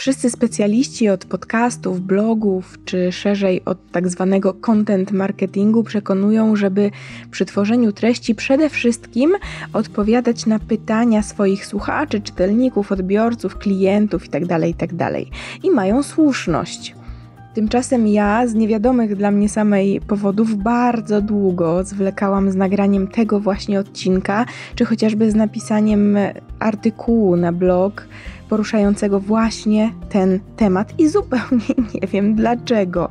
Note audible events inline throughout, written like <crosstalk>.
Wszyscy specjaliści od podcastów, blogów czy szerzej od tak zwanego content marketingu przekonują, żeby przy tworzeniu treści przede wszystkim odpowiadać na pytania swoich słuchaczy, czytelników, odbiorców, klientów itd. itd. i mają słuszność. Tymczasem ja z niewiadomych dla mnie samej powodów bardzo długo zwlekałam z nagraniem tego właśnie odcinka, czy chociażby z napisaniem artykułu na blog poruszającego właśnie ten temat i zupełnie <laughs> nie wiem dlaczego.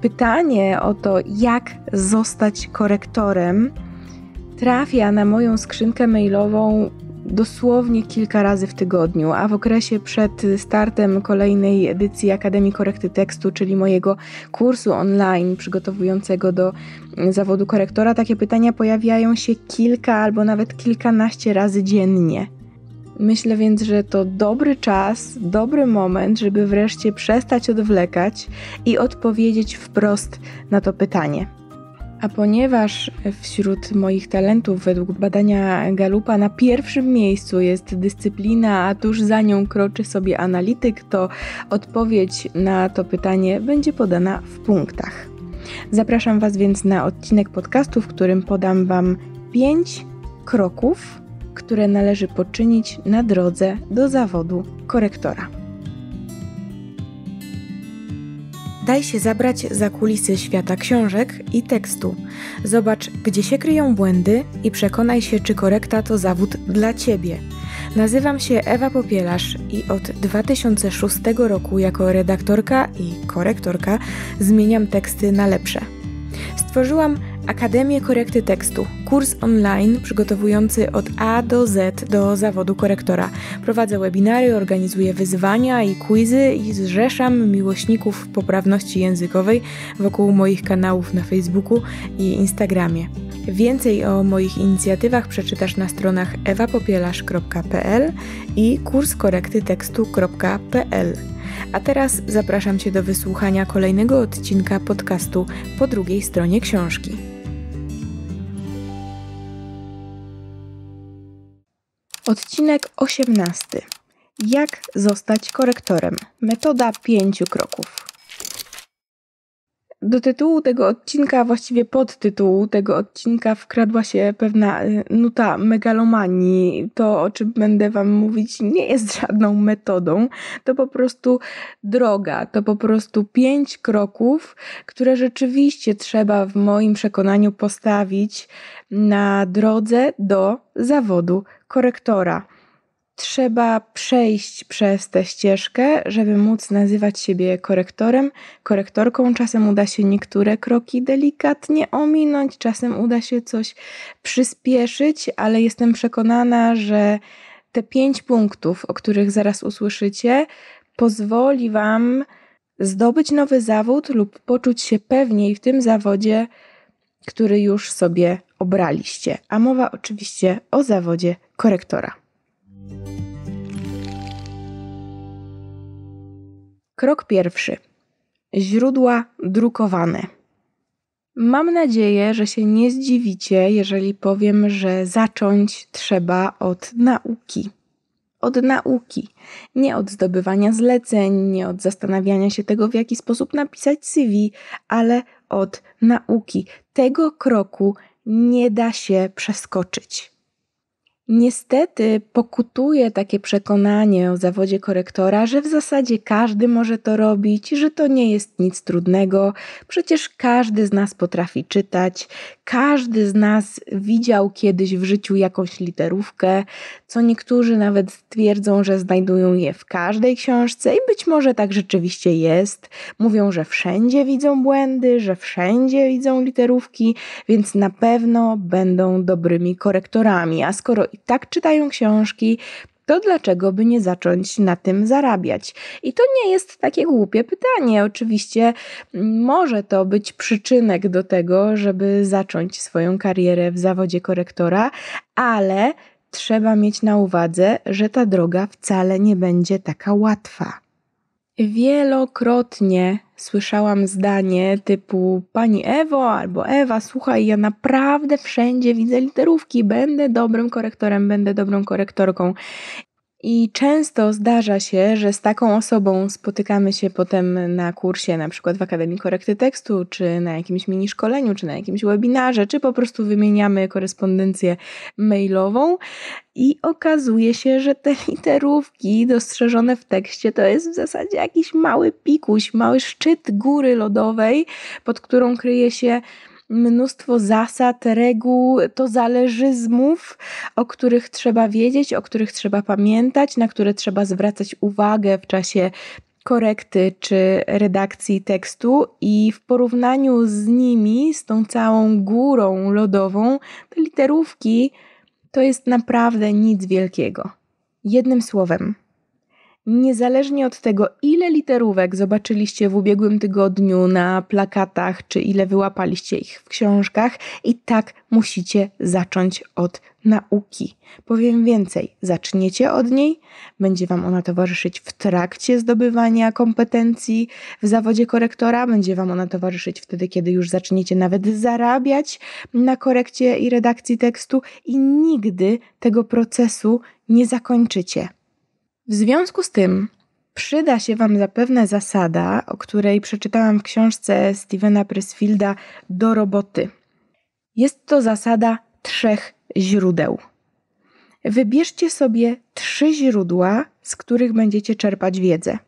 Pytanie o to, jak zostać korektorem, trafia na moją skrzynkę mailową dosłownie kilka razy w tygodniu, a w okresie przed startem kolejnej edycji Akademii Korekty Tekstu, czyli mojego kursu online przygotowującego do zawodu korektora, takie pytania pojawiają się kilka albo nawet kilkanaście razy dziennie. Myślę więc, że to dobry czas, dobry moment, żeby wreszcie przestać odwlekać i odpowiedzieć wprost na to pytanie. A ponieważ wśród moich talentów według badania Galupa na pierwszym miejscu jest dyscyplina, a tuż za nią kroczy sobie analityk, to odpowiedź na to pytanie będzie podana w punktach. Zapraszam Was więc na odcinek podcastu, w którym podam Wam 5 kroków które należy poczynić na drodze do zawodu korektora. Daj się zabrać za kulisy świata książek i tekstu. Zobacz, gdzie się kryją błędy i przekonaj się, czy korekta to zawód dla ciebie. Nazywam się Ewa Popielarz i od 2006 roku jako redaktorka i korektorka zmieniam teksty na lepsze. Stworzyłam Akademię Korekty Tekstu. Kurs online przygotowujący od A do Z do zawodu korektora. Prowadzę webinary, organizuję wyzwania i quizy i zrzeszam miłośników poprawności językowej wokół moich kanałów na Facebooku i Instagramie. Więcej o moich inicjatywach przeczytasz na stronach ewapopielasz.pl i kurskorektytekstu.pl. A teraz zapraszam Cię do wysłuchania kolejnego odcinka podcastu po drugiej stronie książki. Odcinek 18. Jak zostać korektorem? Metoda pięciu kroków. Do tytułu tego odcinka, właściwie pod tytułu tego odcinka, wkradła się pewna y, nuta megalomanii. To, o czym będę Wam mówić, nie jest <laughs> żadną metodą. To po prostu droga, to po prostu pięć kroków, które rzeczywiście trzeba, w moim przekonaniu, postawić na drodze do zawodu korektora. Trzeba przejść przez tę ścieżkę, żeby móc nazywać siebie korektorem, korektorką. Czasem uda się niektóre kroki delikatnie ominąć, czasem uda się coś przyspieszyć, ale jestem przekonana, że te pięć punktów, o których zaraz usłyszycie, pozwoli Wam zdobyć nowy zawód lub poczuć się pewniej w tym zawodzie, który już sobie obraliście. A mowa oczywiście o zawodzie korektora. Krok pierwszy. Źródła drukowane. Mam nadzieję, że się nie zdziwicie, jeżeli powiem, że zacząć trzeba od nauki. Od nauki, nie od zdobywania zleceń, nie od zastanawiania się tego, w jaki sposób napisać CV, ale od nauki. Tego kroku nie da się przeskoczyć. Niestety pokutuje takie przekonanie o zawodzie korektora, że w zasadzie każdy może to robić że to nie jest nic trudnego. Przecież każdy z nas potrafi czytać, każdy z nas widział kiedyś w życiu jakąś literówkę, co niektórzy nawet twierdzą, że znajdują je w każdej książce i być może tak rzeczywiście jest. Mówią, że wszędzie widzą błędy, że wszędzie widzą literówki, więc na pewno będą dobrymi korektorami. A skoro i tak czytają książki, to dlaczego by nie zacząć na tym zarabiać? I to nie jest takie głupie pytanie. Oczywiście może to być przyczynek do tego, żeby zacząć swoją karierę w zawodzie korektora, ale trzeba mieć na uwadze, że ta droga wcale nie będzie taka łatwa. Wielokrotnie słyszałam zdanie typu Pani Ewo albo Ewa, słuchaj, ja naprawdę wszędzie widzę literówki, będę dobrym korektorem, będę dobrą korektorką. I często zdarza się, że z taką osobą spotykamy się potem na kursie, na przykład w Akademii Korekty Tekstu, czy na jakimś mini szkoleniu, czy na jakimś webinarze, czy po prostu wymieniamy korespondencję mailową i okazuje się, że te literówki dostrzeżone w tekście to jest w zasadzie jakiś mały pikuś, mały szczyt góry lodowej, pod którą kryje się mnóstwo zasad, reguł, to zależyzmów, o których trzeba wiedzieć, o których trzeba pamiętać, na które trzeba zwracać uwagę w czasie korekty czy redakcji tekstu i w porównaniu z nimi, z tą całą górą lodową, te literówki to jest naprawdę nic wielkiego. Jednym słowem, Niezależnie od tego, ile literówek zobaczyliście w ubiegłym tygodniu na plakatach, czy ile wyłapaliście ich w książkach, i tak musicie zacząć od nauki. Powiem więcej, zaczniecie od niej, będzie Wam ona towarzyszyć w trakcie zdobywania kompetencji w zawodzie korektora, będzie Wam ona towarzyszyć wtedy, kiedy już zaczniecie nawet zarabiać na korekcie i redakcji tekstu, i nigdy tego procesu nie zakończycie. W związku z tym przyda się Wam zapewne zasada, o której przeczytałam w książce Stevena Pressfielda Do roboty. Jest to zasada trzech źródeł. Wybierzcie sobie trzy źródła, z których będziecie czerpać wiedzę.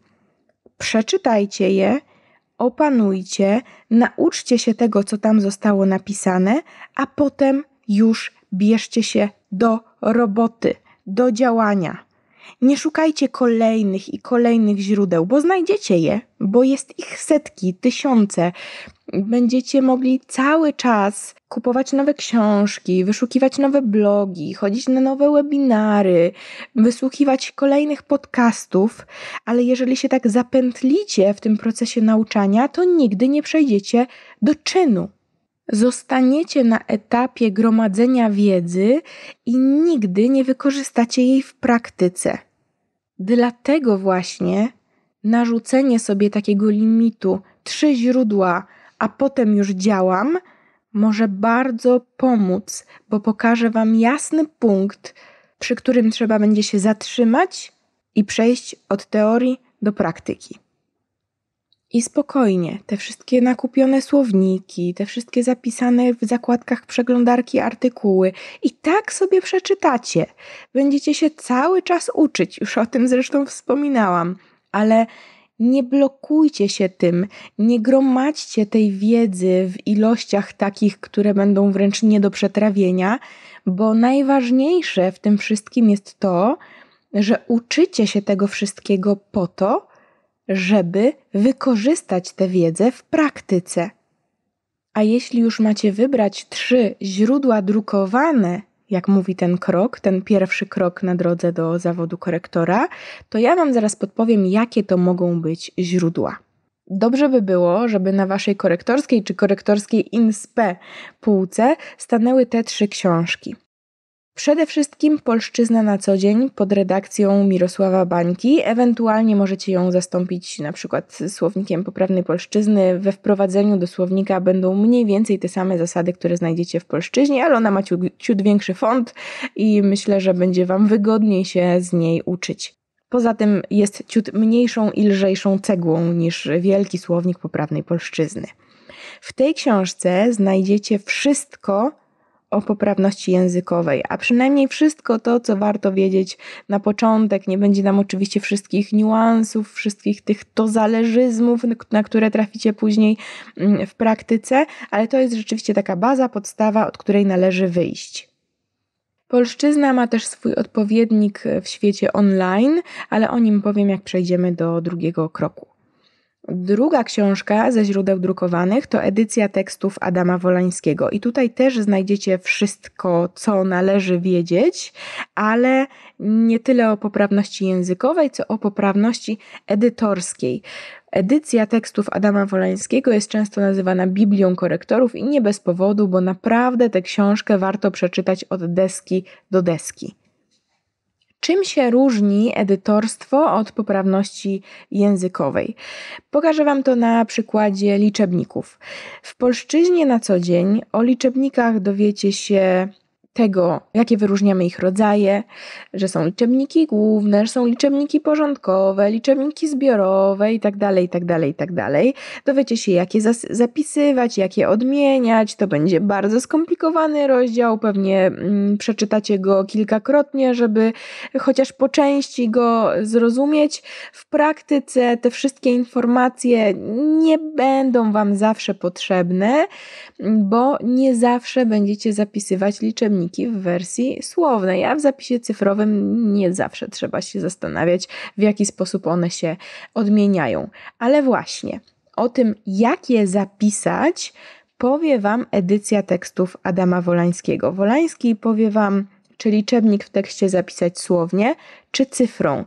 Przeczytajcie je, opanujcie, nauczcie się tego, co tam zostało napisane, a potem już bierzcie się do roboty, do działania. Nie szukajcie kolejnych i kolejnych źródeł, bo znajdziecie je, bo jest ich setki, tysiące. Będziecie mogli cały czas kupować nowe książki, wyszukiwać nowe blogi, chodzić na nowe webinary, wysłuchiwać kolejnych podcastów, ale jeżeli się tak zapętlicie w tym procesie nauczania, to nigdy nie przejdziecie do czynu zostaniecie na etapie gromadzenia wiedzy i nigdy nie wykorzystacie jej w praktyce. Dlatego właśnie narzucenie sobie takiego limitu, trzy źródła, a potem już działam, może bardzo pomóc, bo pokaże Wam jasny punkt, przy którym trzeba będzie się zatrzymać i przejść od teorii do praktyki. I spokojnie, te wszystkie nakupione słowniki, te wszystkie zapisane w zakładkach przeglądarki artykuły i tak sobie przeczytacie. Będziecie się cały czas uczyć, już o tym zresztą wspominałam, ale nie blokujcie się tym, nie gromadźcie tej wiedzy w ilościach takich, które będą wręcz nie do przetrawienia, bo najważniejsze w tym wszystkim jest to, że uczycie się tego wszystkiego po to, żeby wykorzystać tę wiedzę w praktyce. A jeśli już macie wybrać trzy źródła drukowane, jak mówi ten krok, ten pierwszy krok na drodze do zawodu korektora, to ja Wam zaraz podpowiem, jakie to mogą być źródła. Dobrze by było, żeby na Waszej korektorskiej czy korektorskiej INSPE półce stanęły te trzy książki. Przede wszystkim polszczyzna na co dzień pod redakcją Mirosława Bańki. Ewentualnie możecie ją zastąpić na przykład słownikiem poprawnej polszczyzny. We wprowadzeniu do słownika będą mniej więcej te same zasady, które znajdziecie w polszczyźnie, ale ona ma ciut, większy font i myślę, że będzie Wam wygodniej się z niej uczyć. Poza tym jest ciut mniejszą i lżejszą cegłą niż wielki słownik poprawnej polszczyzny. W tej książce znajdziecie wszystko, o poprawności językowej, a przynajmniej wszystko to, co warto wiedzieć na początek. Nie będzie nam oczywiście wszystkich niuansów, wszystkich tych tozależyzmów, na które traficie później mm, w praktyce, ale to jest rzeczywiście taka baza, podstawa, od której należy wyjść. Polszczyzna ma też swój odpowiednik w świecie online, ale o nim powiem, jak przejdziemy do drugiego kroku. Druga książka ze źródeł drukowanych to edycja tekstów Adama Wolańskiego. I tutaj też znajdziecie wszystko, co należy wiedzieć, ale nie tyle o poprawności językowej, co o poprawności edytorskiej. Edycja tekstów Adama Wolańskiego jest często nazywana Biblią korektorów i nie bez powodu, bo naprawdę tę książkę warto przeczytać od deski do deski. Czym się różni edytorstwo od poprawności językowej? Pokażę Wam to na przykładzie liczebników. W polszczyźnie na co dzień o liczebnikach dowiecie się tego, jakie wyróżniamy ich rodzaje, że są liczebniki główne, że są liczebniki porządkowe, liczebniki zbiorowe itd., itd., itd. Dowiecie się, jakie zas- zapisywać, jakie odmieniać. To będzie bardzo skomplikowany rozdział, pewnie mm, przeczytacie go kilkakrotnie, żeby chociaż po części go zrozumieć. W praktyce te wszystkie informacje nie będą Wam zawsze potrzebne, bo nie zawsze będziecie zapisywać liczebniki w wersji słownej, a w zapisie cyfrowym nie zawsze trzeba się zastanawiać, w jaki sposób one się odmieniają. Ale właśnie o tym, jak je zapisać, powie Wam edycja tekstów Adama Wolańskiego. Wolański powie Wam, czy liczebnik w tekście zapisać słownie, czy cyfrą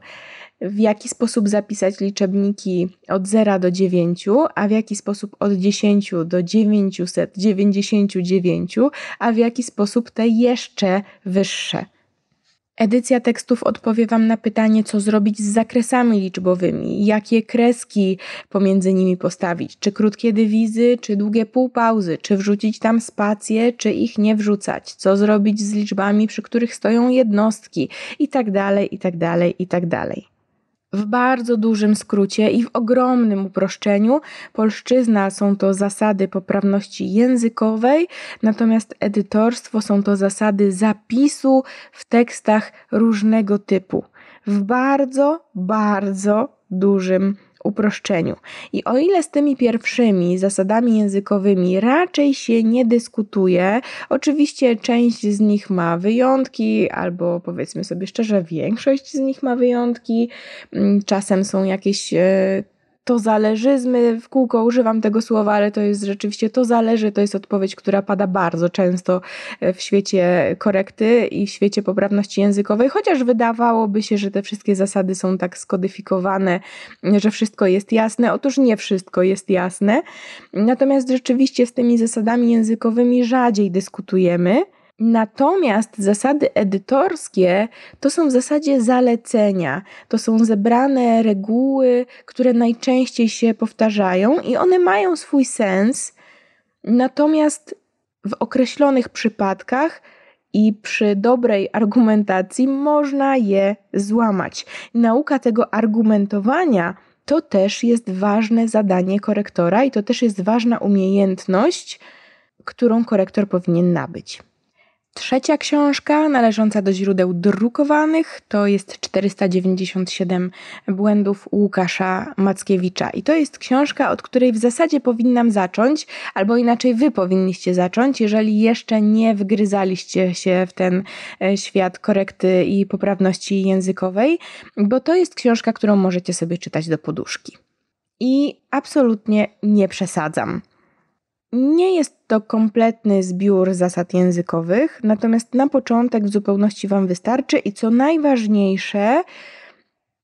w jaki sposób zapisać liczebniki od 0 do 9, a w jaki sposób od 10 do 999, a w jaki sposób te jeszcze wyższe. Edycja tekstów odpowie Wam na pytanie, co zrobić z zakresami liczbowymi, jakie kreski pomiędzy nimi postawić, czy krótkie dywizy, czy długie półpauzy, czy wrzucić tam spacje, czy ich nie wrzucać, co zrobić z liczbami, przy których stoją jednostki, itd., itd., itd. W bardzo dużym skrócie i w ogromnym uproszczeniu polszczyzna są to zasady poprawności językowej, natomiast edytorstwo są to zasady zapisu w tekstach różnego typu. W bardzo, bardzo dużym uproszczeniu. I o ile z tymi pierwszymi zasadami językowymi raczej się nie dyskutuje, oczywiście część z nich ma wyjątki, albo powiedzmy sobie szczerze, większość z nich ma wyjątki, mm, czasem są jakieś e, to zależyzmy, w kółko używam tego słowa, ale to jest rzeczywiście to zależy, to jest odpowiedź, która pada bardzo często e, w świecie korekty i w świecie poprawności językowej, chociaż wydawałoby się, że te wszystkie zasady są tak skodyfikowane, że wszystko jest jasne. Otóż nie wszystko jest jasne. Natomiast rzeczywiście z tymi zasadami językowymi rzadziej dyskutujemy. Natomiast zasady edytorskie to są w zasadzie zalecenia, to są zebrane reguły, które najczęściej się powtarzają i one mają swój sens. Natomiast w określonych przypadkach i przy dobrej argumentacji można je złamać. Nauka tego argumentowania to też jest ważne zadanie korektora i to też jest ważna umiejętność, którą korektor powinien nabyć. Trzecia książka, należąca do źródeł drukowanych, to jest 497 błędów Łukasza Mackiewicza. I to jest książka, od której w zasadzie powinnam zacząć, albo inaczej wy powinniście zacząć, jeżeli jeszcze nie wgryzaliście się w ten e, świat korekty i poprawności językowej, bo to jest książka, którą możecie sobie czytać do poduszki. I absolutnie nie przesadzam. Nie jest to kompletny zbiór zasad językowych, natomiast na początek w zupełności Wam wystarczy i co najważniejsze,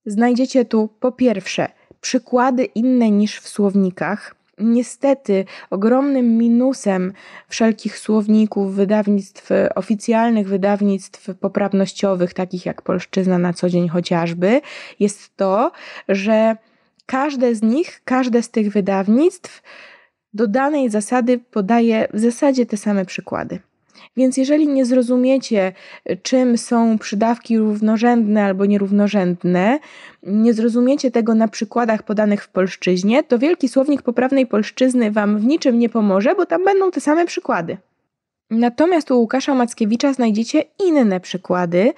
znajdziecie tu po pierwsze przykłady inne niż w słownikach. Niestety, ogromnym minusem wszelkich słowników, wydawnictw oficjalnych, wydawnictw poprawnościowych, takich jak Polszczyzna na co dzień chociażby, jest to, że każde z nich, każde z tych wydawnictw do danej zasady podaje w zasadzie te same przykłady. Więc jeżeli nie zrozumiecie, y, czym są przydawki równorzędne albo nierównorzędne, nie zrozumiecie tego na przykładach podanych w polszczyźnie, to wielki słownik poprawnej polszczyzny Wam w niczym nie pomoże, bo tam będą te same przykłady. Natomiast u Łukasza Mackiewicza znajdziecie inne przykłady,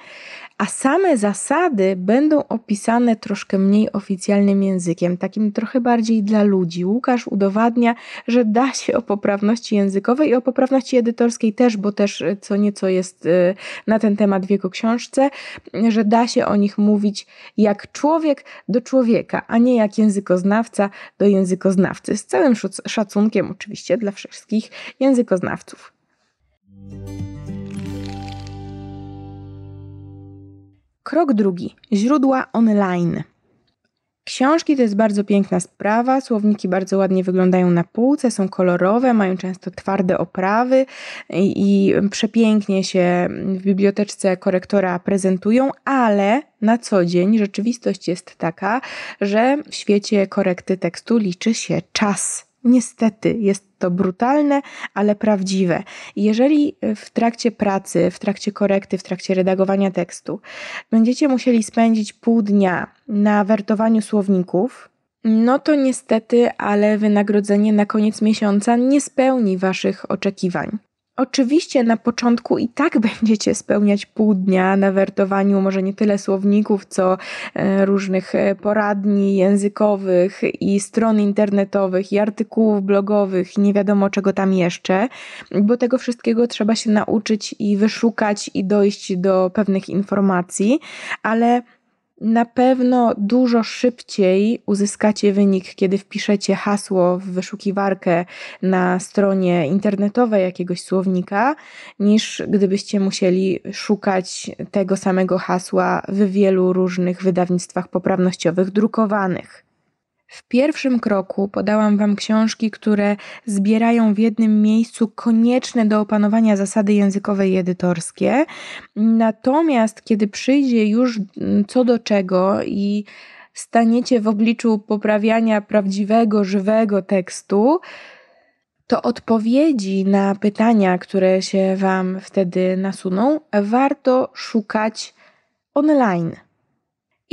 a same zasady będą opisane troszkę mniej oficjalnym językiem, takim trochę bardziej dla ludzi. Łukasz udowadnia, że da się o poprawności językowej i o poprawności edytorskiej też, bo też e, co nieco jest e, na ten temat w jego książce, że da się o nich mówić jak człowiek do człowieka, a nie jak językoznawca do językoznawcy. Z całym szacunkiem oczywiście dla wszystkich językoznawców. Krok drugi. Źródła online. Książki to jest bardzo piękna sprawa, słowniki bardzo ładnie wyglądają na półce, są kolorowe, mają często twarde oprawy i, i przepięknie się w biblioteczce korektora prezentują, ale na co dzień rzeczywistość jest taka, że w świecie korekty tekstu liczy się czas. Niestety jest to brutalne, ale prawdziwe. Jeżeli e, w trakcie pracy, w trakcie korekty, w trakcie redagowania tekstu będziecie musieli spędzić pół dnia na wertowaniu słowników, no to niestety, ale wynagrodzenie na koniec miesiąca nie spełni Waszych oczekiwań. Oczywiście na początku i tak <laughs> będziecie spełniać pół dnia na wertowaniu może nie tyle słowników, co e, różnych e, poradni językowych i stron internetowych i artykułów blogowych i nie wiadomo czego tam jeszcze, bo tego wszystkiego trzeba się nauczyć i wyszukać i dojść do pewnych informacji, ale na pewno dużo szybciej uzyskacie wynik, kiedy wpiszecie hasło w wyszukiwarkę na stronie internetowej jakiegoś słownika, niż gdybyście musieli szukać tego samego hasła w wielu różnych wydawnictwach poprawnościowych drukowanych. W pierwszym kroku podałam Wam książki, które zbierają w jednym miejscu konieczne do opanowania zasady językowe i edytorskie. Natomiast kiedy przyjdzie już mm, co do czego i staniecie w obliczu poprawiania prawdziwego, żywego tekstu, to odpowiedzi na pytania, które się Wam wtedy nasuną, warto szukać online.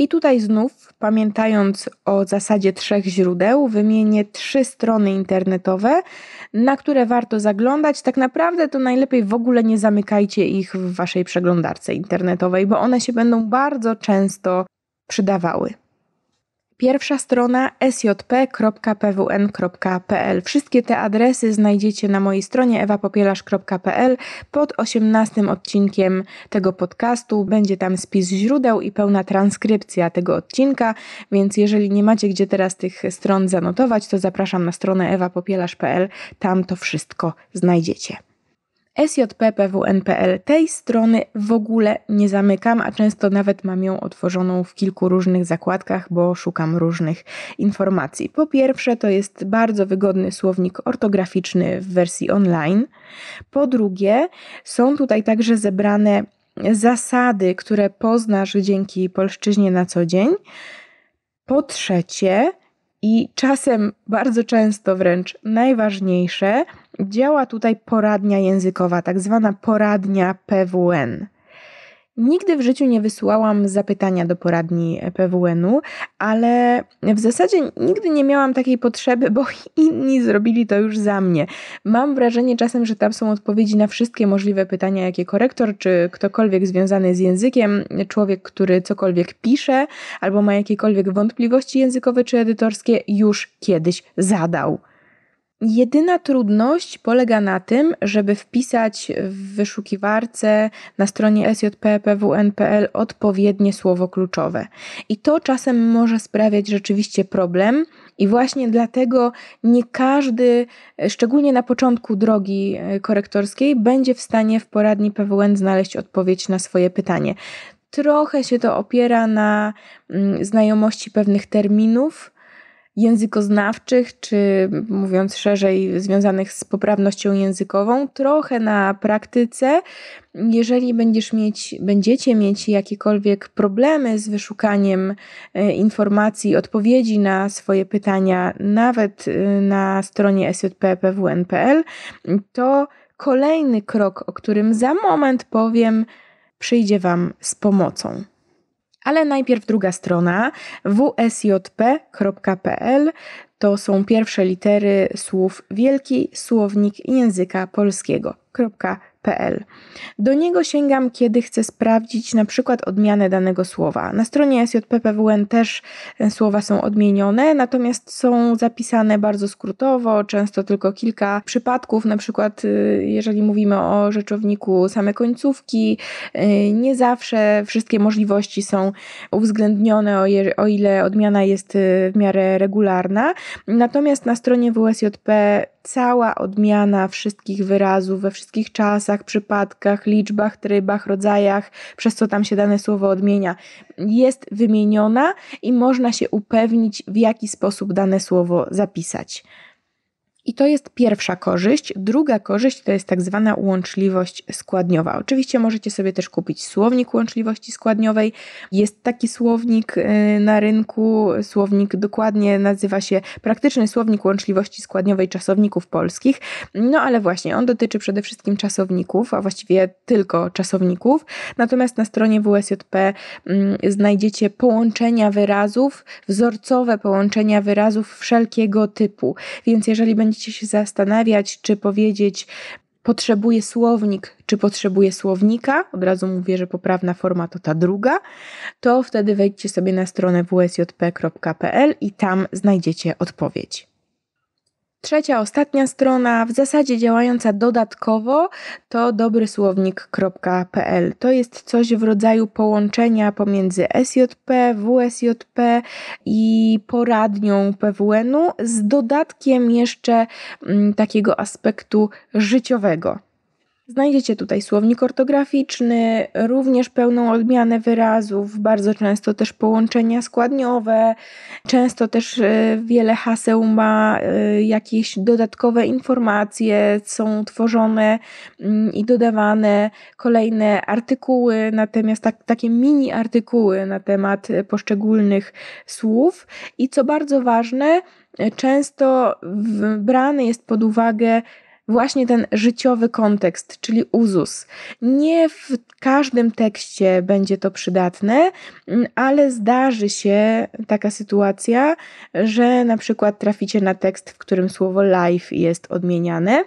I tutaj znów, pamiętając o zasadzie trzech źródeł, wymienię trzy strony internetowe, na które warto zaglądać. Tak naprawdę to najlepiej w ogóle nie zamykajcie ich w waszej przeglądarce internetowej, bo one się będą bardzo często przydawały. Pierwsza strona sjp.pwn.pl. Wszystkie te adresy znajdziecie na mojej stronie ewapopielarz.pl pod 18 odcinkiem tego podcastu. Będzie tam spis źródeł i pełna transkrypcja tego odcinka, więc jeżeli nie macie gdzie teraz tych stron zanotować, to zapraszam na stronę ewapopielarz.pl. Tam to wszystko znajdziecie sjppwn.pl tej strony w ogóle nie zamykam, a często nawet mam ją otworzoną w kilku różnych zakładkach, bo szukam różnych informacji. Po pierwsze, to jest bardzo wygodny słownik ortograficzny w wersji online. Po drugie, są tutaj także zebrane zasady, które poznasz dzięki polszczyźnie na co dzień. Po trzecie, i czasem, bardzo często wręcz najważniejsze, działa tutaj poradnia językowa, tak zwana poradnia PWN. Nigdy w życiu nie wysyłałam zapytania do poradni e, PWN-u, ale w zasadzie nigdy nie miałam takiej potrzeby, bo <laughs> inni zrobili to już za mnie. Mam wrażenie czasem, że tam są odpowiedzi na wszystkie możliwe pytania, jakie korektor czy ktokolwiek związany z językiem, człowiek, który cokolwiek pisze albo ma jakiekolwiek wątpliwości językowe czy edytorskie, już kiedyś zadał. Jedyna trudność polega na tym, żeby wpisać w wyszukiwarce na stronie sjppwn.pl odpowiednie słowo kluczowe. I to czasem może sprawiać rzeczywiście problem, i właśnie dlatego nie każdy, szczególnie na początku drogi e, korektorskiej, będzie w stanie w poradni PWN znaleźć odpowiedź na swoje pytanie. Trochę się to opiera na mm, znajomości pewnych terminów językoznawczych, czy mówiąc szerzej, związanych z poprawnością językową, trochę na praktyce. Jeżeli będziesz mieć, będziecie mieć jakiekolwiek problemy z wyszukaniem e, informacji, odpowiedzi na swoje pytania, nawet e, na stronie sjppwn.pl, to kolejny krok, o którym za moment powiem, przyjdzie Wam z pomocą. Ale najpierw druga strona wsjp.pl to są pierwsze litery słów wielki słownik języka polskiego. Do niego sięgam, kiedy chcę sprawdzić na przykład odmianę danego słowa. Na stronie SJPPWN też e, słowa są odmienione, natomiast są zapisane bardzo skrótowo, często tylko kilka przypadków, na przykład y, jeżeli mówimy o rzeczowniku same końcówki, y, nie zawsze wszystkie możliwości są uwzględnione, o ile odmiana jest y, w miarę regularna. Natomiast na stronie WSJP cała odmiana wszystkich wyrazów we wszystkich czasach, przypadkach, liczbach, trybach, rodzajach, przez co tam się dane słowo odmienia, jest wymieniona i można się upewnić, w jaki sposób dane słowo zapisać. I to jest pierwsza korzyść. Druga korzyść to jest tak zwana łączliwość składniowa. Oczywiście możecie sobie też kupić słownik łączliwości składniowej. Jest taki słownik y, na rynku, słownik dokładnie nazywa się Praktyczny Słownik Łączliwości Składniowej Czasowników Polskich. No ale właśnie, on dotyczy przede wszystkim czasowników, a właściwie tylko czasowników. Natomiast na stronie WSJP mm, znajdziecie połączenia wyrazów, wzorcowe połączenia wyrazów wszelkiego typu. Więc jeżeli będzie będziecie się zastanawiać, czy powiedzieć potrzebuje słownik, czy potrzebuje słownika, od razu mówię, że poprawna forma to ta druga, to wtedy wejdźcie sobie na stronę wsjp.pl i tam znajdziecie odpowiedź. Trzecia, ostatnia strona, w zasadzie działająca dodatkowo, to dobrysłownik.pl. To jest coś w rodzaju połączenia pomiędzy SJP, WSJP i poradnią PWN-u z dodatkiem jeszcze m, mm, takiego aspektu życiowego. Znajdziecie tutaj słownik ortograficzny, również pełną odmianę wyrazów, bardzo często też połączenia składniowe, często też e, wiele haseł ma e, jakieś dodatkowe informacje, są tworzone mm, i dodawane kolejne artykuły, natomiast tak, takie mini artykuły na temat poszczególnych słów. I co bardzo ważne, e, często brany jest pod uwagę właśnie ten życiowy kontekst, czyli uzus. Nie w każdym tekście będzie to przydatne, mm, ale zdarzy się taka sytuacja, że na przykład traficie na tekst, w którym słowo life jest odmieniane.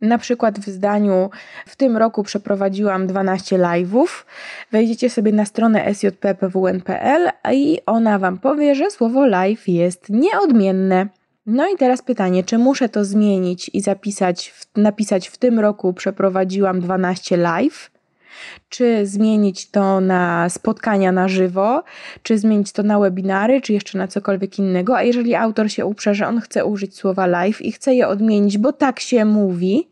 Na przykład w zdaniu w tym roku przeprowadziłam 12 live'ów. Wejdziecie sobie na stronę sjppwn.pl i ona wam powie, że słowo live jest nieodmienne. No i teraz pytanie, czy muszę to zmienić i zapisać, napisać w tym roku przeprowadziłam 12 live? Czy zmienić to na spotkania na żywo, czy zmienić to na webinary, czy jeszcze na cokolwiek innego? A jeżeli autor się uprze, że on chce użyć słowa live i chce je odmienić, bo tak się mówi,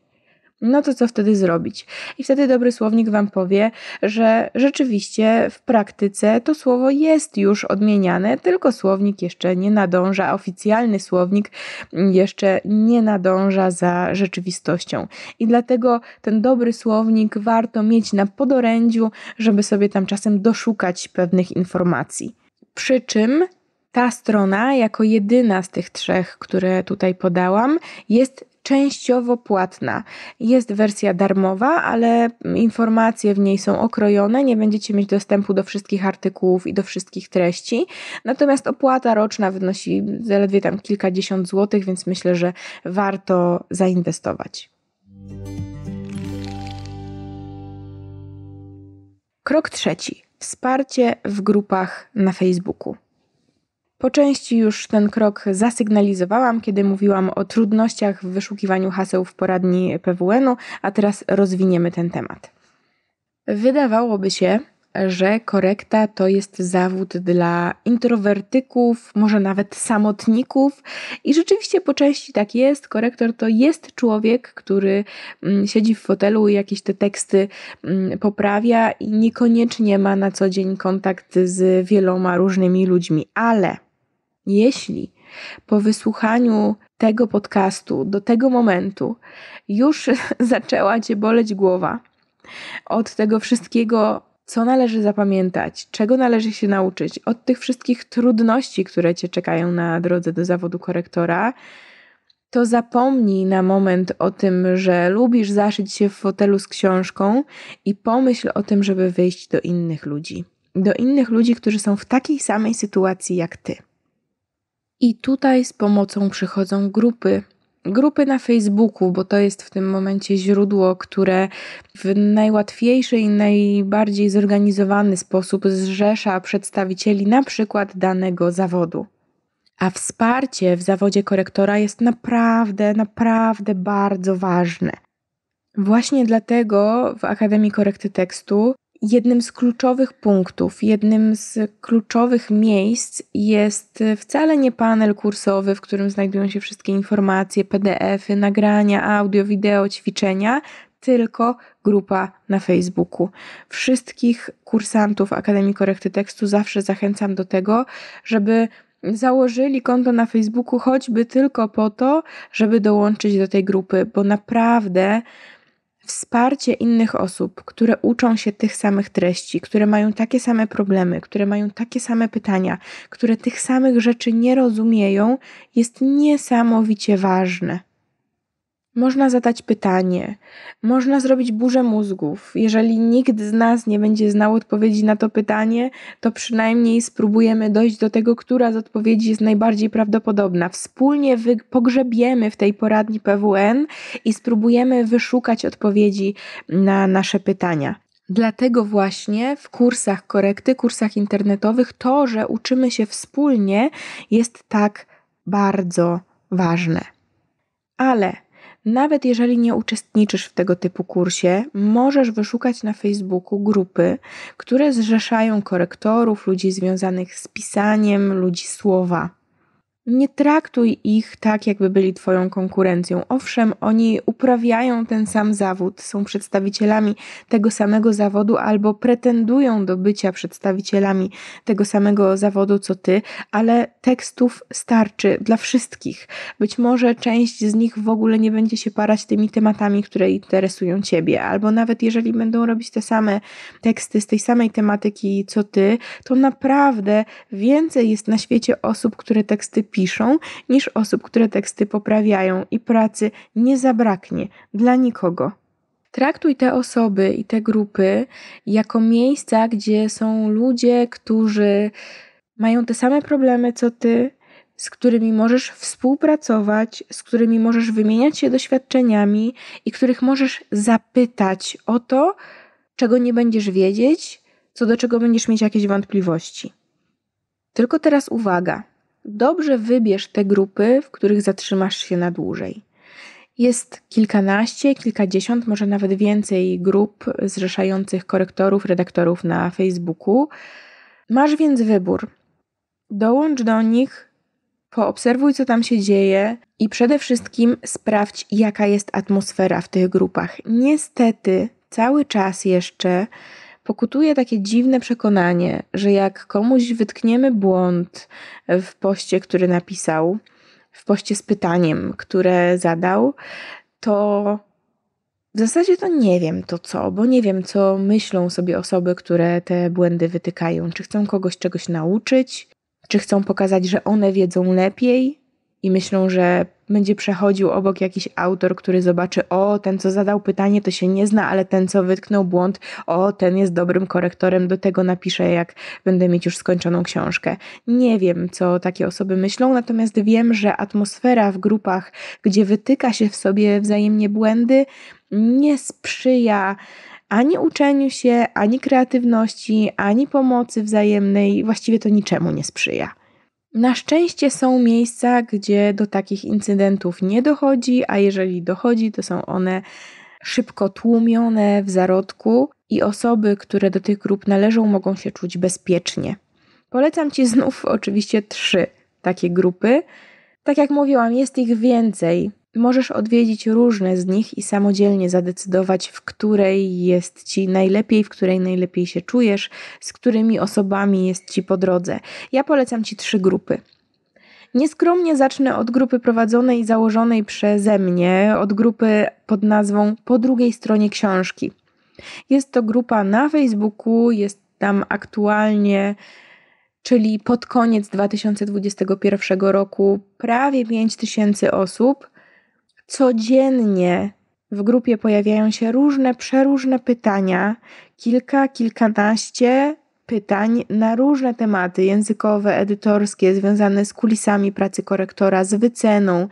no to co wtedy zrobić? I wtedy dobry słownik Wam powie, że rzeczywiście w praktyce to słowo jest już odmieniane, tylko słownik jeszcze nie nadąża, oficjalny słownik jeszcze nie nadąża za rzeczywistością. I dlatego ten dobry słownik warto mieć na podorędziu, żeby sobie tam czasem doszukać pewnych informacji. Przy czym ta strona, jako jedyna z tych trzech, które tutaj podałam, jest częściowo płatna. Jest wersja darmowa, ale informacje w niej są okrojone, nie będziecie mieć dostępu do wszystkich artykułów i do wszystkich treści. Natomiast opłata roczna wynosi zaledwie tam kilkadziesiąt złotych, więc myślę, że warto zainwestować. Krok trzeci. Wsparcie w grupach na Facebooku. Po części już ten krok zasygnalizowałam, kiedy mówiłam o trudnościach w wyszukiwaniu haseł w poradni PWN-u, a teraz rozwiniemy ten temat. Wydawałoby się, że korekta to jest zawód dla introwertyków, może nawet samotników. I rzeczywiście po części tak jest. Korektor to jest człowiek, który mm, siedzi w fotelu i jakieś te teksty mm, poprawia i niekoniecznie ma na co dzień kontakt z wieloma różnymi ludźmi, ale jeśli po wysłuchaniu tego podcastu do tego momentu już <laughs> zaczęła Cię boleć głowa od tego wszystkiego, co należy zapamiętać, czego należy się nauczyć, od tych wszystkich trudności, które Cię czekają na drodze do zawodu korektora, to zapomnij na moment o tym, że lubisz zaszyć się w fotelu z książką i pomyśl o tym, żeby wyjść do innych ludzi. Do innych ludzi, którzy są w takiej samej sytuacji jak ty. I tutaj z pomocą przychodzą grupy. Grupy na Facebooku, bo to jest w tym momencie źródło, które w najłatwiejszy i najbardziej zorganizowany sposób zrzesza przedstawicieli na przykład danego zawodu. A wsparcie w zawodzie korektora jest naprawdę, naprawdę bardzo ważne. Właśnie dlatego w Akademii Korekty Tekstu jednym z kluczowych punktów, jednym z kluczowych miejsc jest wcale nie panel kursowy, w którym znajdują się wszystkie informacje, PDFy, nagrania, audio, wideo, ćwiczenia, tylko grupa na Facebooku. Wszystkich kursantów Akademii Korekty Tekstu zawsze zachęcam do tego, żeby założyli konto na Facebooku choćby tylko po to, żeby dołączyć do tej grupy, bo naprawdę Wsparcie innych osób, które uczą się tych samych treści, które mają takie same problemy, które mają takie same pytania, które tych samych rzeczy nie rozumieją, jest niesamowicie ważne. Można zadać pytanie, można zrobić burzę mózgów. Jeżeli nikt z nas nie będzie znał odpowiedzi na to pytanie, to przynajmniej spróbujemy dojść do tego, która z odpowiedzi jest najbardziej prawdopodobna. Wspólnie pogrzebiemy w tej poradni PWN i spróbujemy wyszukać odpowiedzi na nasze pytania. Dlatego właśnie w kursach korekty, kursach internetowych, to, że uczymy się wspólnie, jest tak bardzo ważne. Ale nawet jeżeli nie uczestniczysz w tego typu kursie, możesz wyszukać na Facebooku grupy, które zrzeszają korektorów, ludzi związanych z pisaniem, ludzi słowa. Nie traktuj ich tak, jakby byli Twoją konkurencją. Owszem, oni uprawiają ten sam zawód, są przedstawicielami tego samego zawodu albo pretendują do bycia przedstawicielami tego samego zawodu co Ty, ale tekstów starczy dla wszystkich. Być może część z nich w ogóle nie będzie się parać tymi tematami, które interesują Ciebie, albo nawet jeżeli będą robić te same teksty z tej samej tematyki co Ty, to naprawdę więcej jest na świecie osób, które teksty piszą, niż osób, które teksty poprawiają i pracy nie zabraknie dla nikogo. Traktuj te osoby i te grupy jako miejsca, gdzie są ludzie, którzy mają te same problemy co ty, z którymi możesz współpracować, z którymi możesz wymieniać się doświadczeniami i których możesz zapytać o to, czego nie będziesz wiedzieć, co do czego będziesz mieć jakieś wątpliwości. Tylko teraz uwaga dobrze wybierz te grupy, w których zatrzymasz się na dłużej. Jest kilkanaście, kilkadziesiąt, może nawet więcej grup zrzeszających korektorów, redaktorów na Facebooku. Masz więc wybór. Dołącz do nich, poobserwuj, co tam się dzieje i przede wszystkim sprawdź, jaka jest atmosfera w tych grupach. Niestety, cały czas jeszcze pokutuje takie dziwne przekonanie, że jak komuś wytkniemy błąd w poście, który napisał, w poście z pytaniem, które zadał, to w zasadzie to nie wiem to co, bo nie wiem, co myślą sobie osoby, które te błędy wytykają. Czy chcą kogoś czegoś nauczyć, czy chcą pokazać, że one wiedzą lepiej i myślą, że będzie przechodził obok jakiś autor, który zobaczy, o, ten co zadał pytanie, to się nie zna, ale ten co wytknął błąd, o, ten jest dobrym korektorem, do tego napiszę, jak będę mieć już skończoną książkę. Nie wiem, co takie osoby myślą, natomiast wiem, że atmosfera w grupach, gdzie wytyka się w sobie wzajemnie błędy, nie sprzyja ani uczeniu się, ani kreatywności, ani pomocy wzajemnej, właściwie to niczemu nie sprzyja. Na szczęście są miejsca, gdzie do takich incydentów nie dochodzi, a jeżeli dochodzi, to są one szybko tłumione w zarodku i osoby, które do tych grup należą, mogą się czuć bezpiecznie. Polecam Ci znów oczywiście trzy takie grupy. Tak jak mówiłam, jest ich więcej. Możesz odwiedzić różne z nich i samodzielnie zadecydować, w której jest ci najlepiej, w której najlepiej się czujesz, z którymi osobami jest ci po drodze. Ja polecam ci trzy grupy. Nieskromnie zacznę od grupy prowadzonej i założonej przeze mnie, od grupy pod nazwą Po drugiej stronie książki. Jest to grupa na Facebooku, jest tam aktualnie, czyli pod koniec 2021 roku, prawie 5000 osób. Codziennie w grupie pojawiają się różne, przeróżne pytania, kilka, kilkanaście, pytań na różne tematy językowe, edytorskie, związane z kulisami pracy korektora, z wyceną,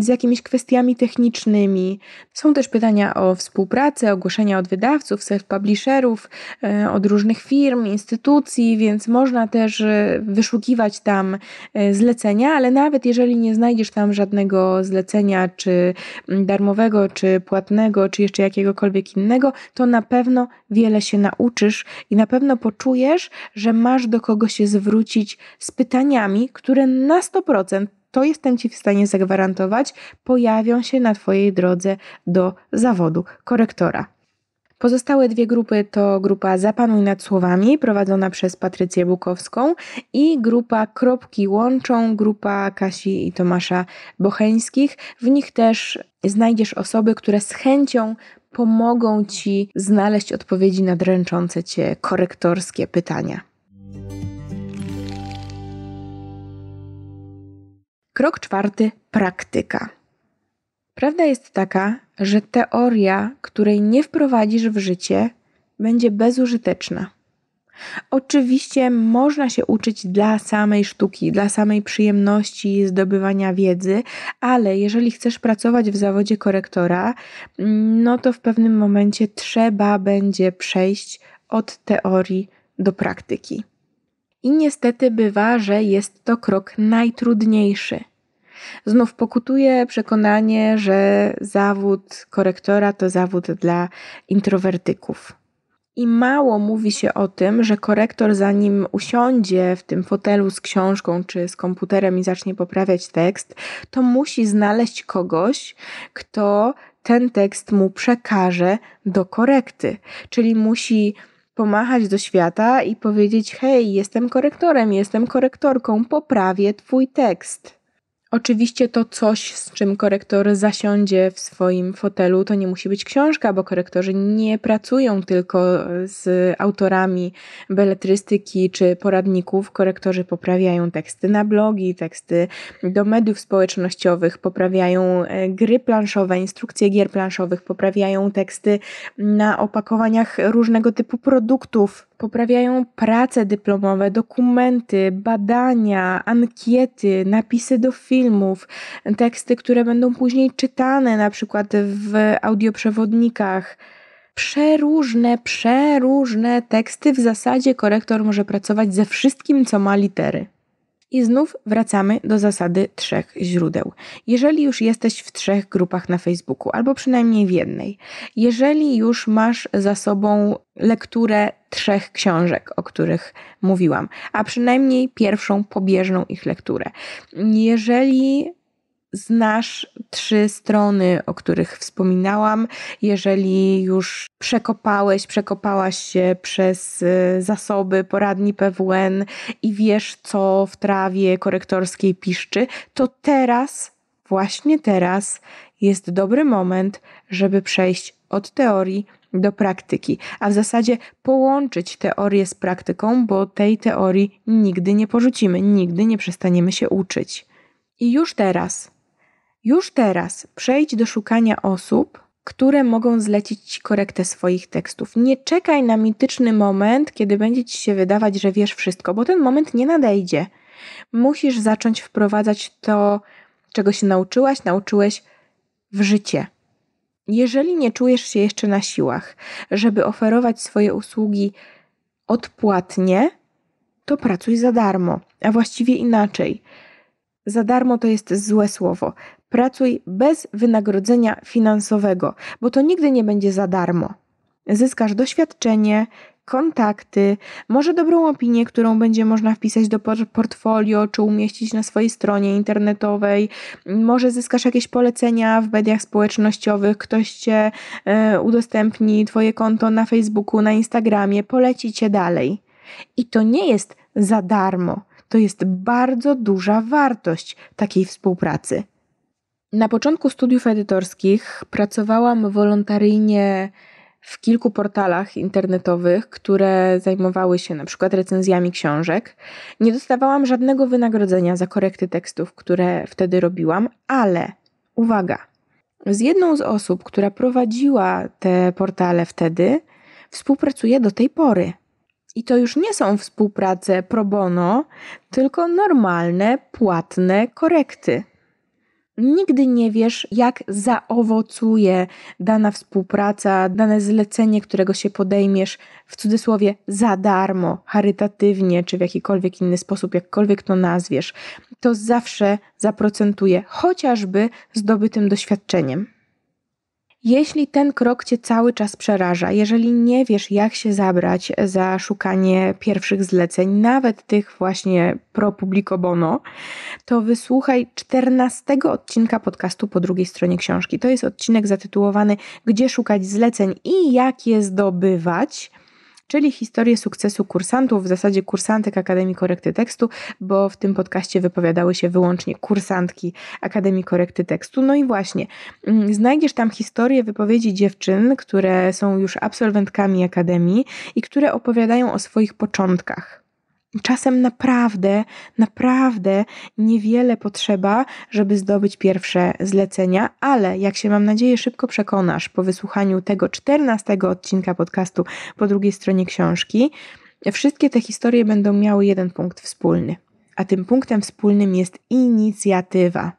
z jakimiś kwestiami technicznymi. Są też pytania o współpracę, ogłoszenia od wydawców, self-publisherów, e, od różnych firm, instytucji, więc można też e, wyszukiwać tam e, zlecenia, ale nawet jeżeli nie znajdziesz tam żadnego zlecenia, czy darmowego, czy płatnego, czy jeszcze jakiegokolwiek innego, to na pewno wiele się nauczysz i na pewno poczujesz, wiesz, że masz do kogo się zwrócić z pytaniami, które na 100%, to jestem Ci w stanie zagwarantować, pojawią się na Twojej drodze do zawodu korektora. Pozostałe dwie grupy to grupa Zapanuj nad słowami, prowadzona przez Patrycję Bukowską i grupa Kropki łączą, grupa Kasi i Tomasza Bocheńskich. W nich też znajdziesz osoby, które z chęcią pomogą Ci znaleźć odpowiedzi na dręczące Cię korektorskie pytania. Krok czwarty praktyka. Prawda jest taka, że teoria, której nie wprowadzisz w życie, będzie bezużyteczna. Oczywiście można się uczyć dla samej sztuki, dla samej przyjemności zdobywania wiedzy, ale jeżeli chcesz pracować w zawodzie korektora, mm, no to w pewnym momencie trzeba będzie przejść od teorii do praktyki. I niestety bywa, że jest to krok najtrudniejszy. Znów pokutuje przekonanie, że zawód korektora to zawód dla introwertyków. I mało mówi się o tym, że korektor, zanim usiądzie w tym fotelu z książką czy z komputerem i zacznie poprawiać tekst, to musi znaleźć kogoś, kto ten tekst mu przekaże do korekty. Czyli musi pomachać do świata i powiedzieć: Hej, jestem korektorem, jestem korektorką, poprawię Twój tekst. Oczywiście to coś, z czym korektor zasiądzie w swoim fotelu, to nie musi być książka, bo korektorzy nie pracują tylko z autorami beletrystyki czy poradników. Korektorzy poprawiają teksty na blogi, teksty do mediów społecznościowych, poprawiają e, gry planszowe, instrukcje gier planszowych, poprawiają teksty na opakowaniach różnego typu produktów poprawiają prace dyplomowe, dokumenty, badania, ankiety, napisy do filmów, teksty, które będą później czytane, na przykład w audioprzewodnikach. Przeróżne, przeróżne teksty. W zasadzie korektor może pracować ze wszystkim, co ma litery. I znów wracamy do zasady trzech źródeł. Jeżeli już jesteś w trzech grupach na Facebooku, albo przynajmniej w jednej, jeżeli już masz za sobą lekturę trzech książek, o których mówiłam, a przynajmniej pierwszą pobieżną ich lekturę, jeżeli znasz trzy strony, o których wspominałam. Jeżeli już przekopałeś, przekopałaś się przez y, zasoby poradni PWN i wiesz, co w trawie korektorskiej piszczy, to teraz, właśnie teraz, jest dobry moment, żeby przejść od teorii do praktyki, a w zasadzie połączyć teorię z praktyką, bo tej teorii nigdy nie porzucimy, nigdy nie przestaniemy się uczyć. I już teraz już teraz przejdź do szukania osób, które mogą zlecić Ci korektę swoich tekstów. Nie czekaj na mityczny moment, kiedy będzie Ci się wydawać, że wiesz wszystko, bo ten moment nie nadejdzie. Musisz zacząć wprowadzać to, czego się nauczyłaś, nauczyłeś w życie. Jeżeli nie czujesz się jeszcze na siłach, żeby oferować swoje usługi odpłatnie, to pracuj za darmo, a właściwie inaczej. Za darmo to jest złe słowo pracuj bez wynagrodzenia finansowego, bo to nigdy nie będzie za darmo. Zyskasz doświadczenie, kontakty, może dobrą opinię, którą będzie można wpisać do portfolio czy umieścić na swojej stronie internetowej. Może zyskasz jakieś polecenia w mediach społecznościowych, ktoś cię y, udostępni twoje konto na Facebooku, na Instagramie, poleci cię dalej. I to nie jest za darmo. To jest bardzo duża wartość takiej współpracy. Na początku studiów edytorskich pracowałam wolontaryjnie w kilku portalach internetowych, które zajmowały się na przykład recenzjami książek. Nie dostawałam żadnego wynagrodzenia za korekty tekstów, które wtedy robiłam, ale uwaga, z jedną z osób, która prowadziła te portale wtedy, współpracuję do tej pory. I to już nie są współprace pro bono, tylko normalne, płatne korekty. Nigdy nie wiesz, jak zaowocuje dana współpraca, dane zlecenie, którego się podejmiesz, w cudzysłowie za darmo, charytatywnie, czy w jakikolwiek inny sposób, jakkolwiek to nazwiesz. To zawsze zaprocentuje, chociażby zdobytym doświadczeniem. Jeśli ten krok cię cały czas przeraża, jeżeli nie wiesz, jak się zabrać za szukanie pierwszych zleceń, nawet tych właśnie pro publico bono, to wysłuchaj 14 odcinka podcastu po drugiej stronie książki. To jest odcinek zatytułowany Gdzie szukać zleceń i jak je zdobywać czyli historię sukcesu kursantów, w zasadzie kursantek Akademii Korekty Tekstu, bo w tym podcaście wypowiadały się wyłącznie kursantki Akademii Korekty Tekstu. No i właśnie, mm, znajdziesz tam historię wypowiedzi dziewczyn, które są już absolwentkami Akademii i które opowiadają o swoich początkach. Czasem naprawdę, naprawdę niewiele potrzeba, żeby zdobyć pierwsze zlecenia, ale jak się mam nadzieję szybko przekonasz po wysłuchaniu tego 14 odcinka podcastu po drugiej stronie książki, wszystkie te historie będą miały jeden punkt wspólny. A tym punktem wspólnym jest inicjatywa.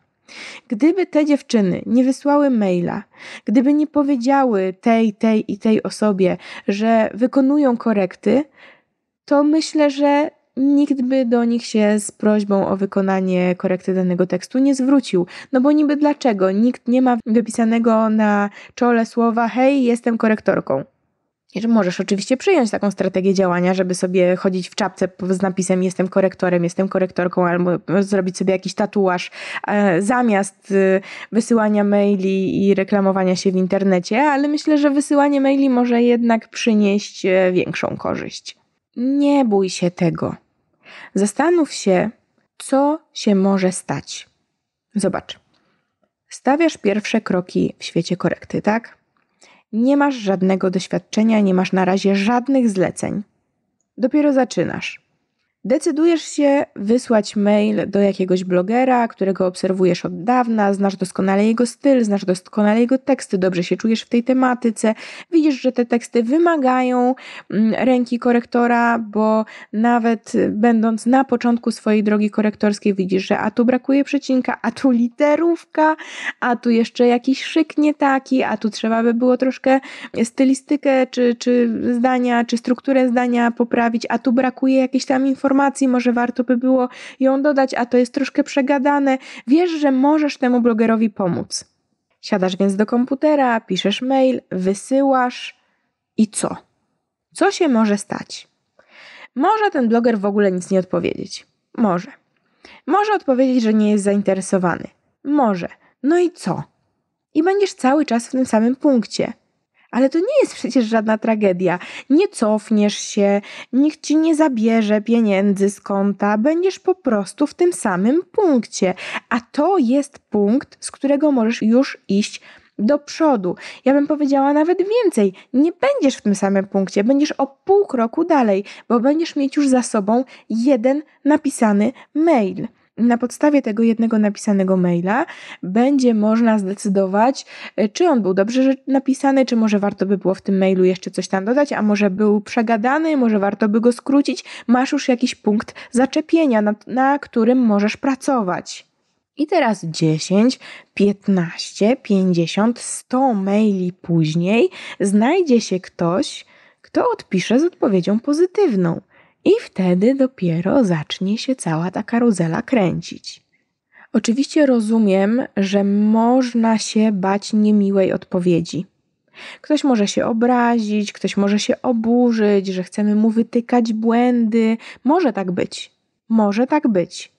Gdyby te dziewczyny nie wysłały maila, gdyby nie powiedziały tej, tej i tej osobie, że wykonują korekty, to myślę, że nikt by do nich się z prośbą o wykonanie korekty danego tekstu nie zwrócił. No bo niby dlaczego? Nikt nie ma wypisanego na czole słowa hej, jestem korektorką. możesz oczywiście przyjąć taką strategię działania, żeby sobie chodzić w czapce z napisem jestem korektorem, jestem korektorką, albo zrobić sobie jakiś tatuaż e, zamiast y, wysyłania maili i reklamowania się w internecie, ale myślę, że wysyłanie maili może jednak przynieść e, większą korzyść. Nie bój się tego. Zastanów się, co się może stać. Zobacz. Stawiasz pierwsze kroki w świecie korekty, tak? Nie masz żadnego doświadczenia, nie masz na razie żadnych zleceń. Dopiero zaczynasz. Decydujesz się wysłać mail do jakiegoś blogera, którego obserwujesz od dawna, znasz doskonale jego styl, znasz doskonale jego teksty, dobrze się czujesz w tej tematyce, widzisz, że te teksty wymagają mm, ręki korektora, bo nawet będąc na początku swojej drogi korektorskiej, widzisz, że a tu brakuje przecinka, a tu literówka, a tu jeszcze jakiś szyk nie taki, a tu trzeba by było troszkę stylistykę, czy, czy zdania, czy strukturę zdania poprawić, a tu brakuje jakiejś tam informacji informacji, może warto by było ją dodać, a to jest troszkę przegadane. Wiesz, że możesz temu blogerowi pomóc. Siadasz więc do komputera, piszesz mail, wysyłasz i co? Co się może stać? Może ten bloger w ogóle nic nie odpowiedzieć. Może. Może odpowiedzieć, że nie jest zainteresowany. Może. No i co? I będziesz cały czas w tym samym punkcie. Ale to nie jest przecież żadna tragedia. Nie cofniesz się, nikt ci nie zabierze pieniędzy z konta, będziesz po prostu w tym samym punkcie. A to jest punkt, z którego możesz już iść do przodu. Ja bym powiedziała nawet więcej. Nie będziesz w tym samym punkcie, będziesz o pół kroku dalej, bo będziesz mieć już za sobą jeden napisany mail na podstawie tego jednego napisanego maila będzie można zdecydować, e, czy on był dobrze napisany, czy może warto by było w tym mailu jeszcze coś tam dodać, a może był przegadany, może warto by go skrócić. Masz już jakiś punkt zaczepienia, na, na którym możesz pracować. I teraz 10, 15, 50, 100 maili później znajdzie się ktoś, kto odpisze z odpowiedzią pozytywną. I wtedy dopiero zacznie się cała ta karuzela kręcić. Oczywiście rozumiem, że można się bać niemiłej odpowiedzi. Ktoś może się obrazić, ktoś może się oburzyć, że chcemy mu wytykać błędy. Może tak być. Może tak być.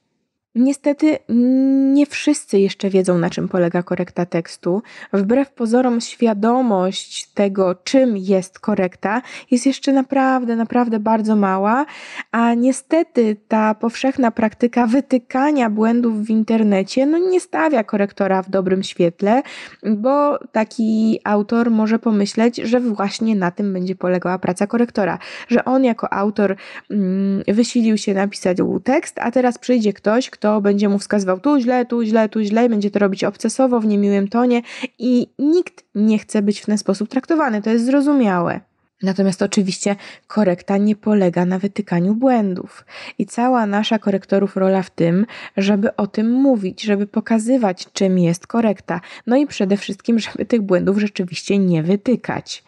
Niestety mm, nie wszyscy jeszcze wiedzą, na czym polega korekta tekstu. Wbrew pozorom, świadomość tego, czym jest korekta, jest jeszcze naprawdę, naprawdę bardzo mała, a niestety ta powszechna praktyka wytykania błędów w internecie no, nie stawia korektora w dobrym świetle, bo taki autor może pomyśleć, że właśnie na tym będzie polegała praca korektora, że on jako autor mm, wysilił się napisać tekst, a teraz przyjdzie ktoś, kto będzie mu wskazywał tu źle, tu źle, tu źle i będzie to robić obcesowo, w niemiłym tonie i nikt nie chce być w ten sposób traktowany, to jest zrozumiałe. Natomiast oczywiście korekta nie polega na wytykaniu błędów i cała nasza korektorów rola w tym, żeby o tym mówić, żeby pokazywać, czym jest korekta, no i przede wszystkim, żeby tych błędów rzeczywiście nie wytykać.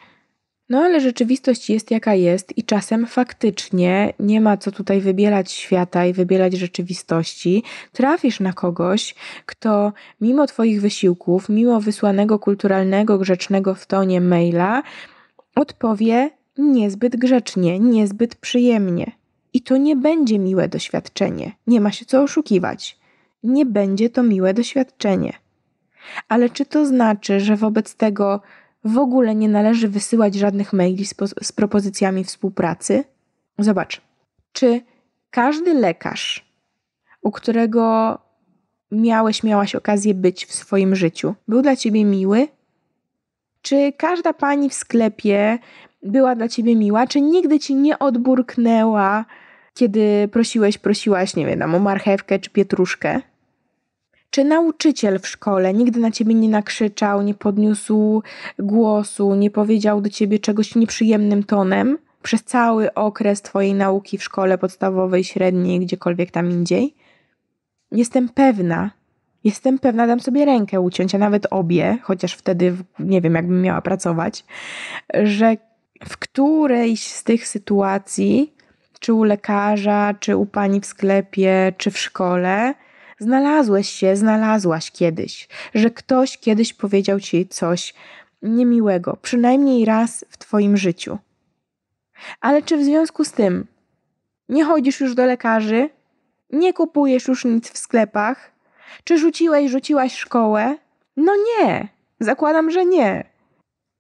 No ale rzeczywistość jest jaka jest i czasem faktycznie nie ma co tutaj wybierać świata i wybierać rzeczywistości. Trafisz na kogoś, kto mimo Twoich wysiłków, mimo wysłanego kulturalnego, grzecznego w tonie maila, odpowie niezbyt grzecznie, niezbyt przyjemnie. I to nie będzie miłe doświadczenie. Nie ma się co oszukiwać. Nie będzie to miłe doświadczenie. Ale czy to znaczy, że wobec tego w ogóle nie należy wysyłać żadnych maili z, z propozycjami współpracy. Zobacz, czy każdy lekarz, u którego miałeś, miałaś okazję być w swoim życiu, był dla ciebie miły? Czy każda pani w sklepie była dla ciebie miła? Czy nigdy ci nie odburknęła, kiedy prosiłeś, prosiłaś, nie wiem, o marchewkę czy pietruszkę? Czy nauczyciel w szkole nigdy na ciebie nie nakrzyczał, nie podniósł głosu, nie powiedział do ciebie czegoś nieprzyjemnym tonem przez cały okres twojej nauki w szkole podstawowej, średniej, gdziekolwiek tam indziej? Jestem pewna, jestem pewna, dam sobie rękę uciąć, a nawet obie, chociaż wtedy nie wiem, jakbym miała pracować, że w którejś z tych sytuacji, czy u lekarza, czy u pani w sklepie, czy w szkole, znalazłeś się, znalazłaś kiedyś, że ktoś kiedyś powiedział ci coś niemiłego, przynajmniej raz w twoim życiu. Ale czy w związku z tym nie chodzisz już do lekarzy, nie kupujesz już nic w sklepach, czy rzuciłeś, rzuciłaś szkołę? No nie, zakładam, że nie.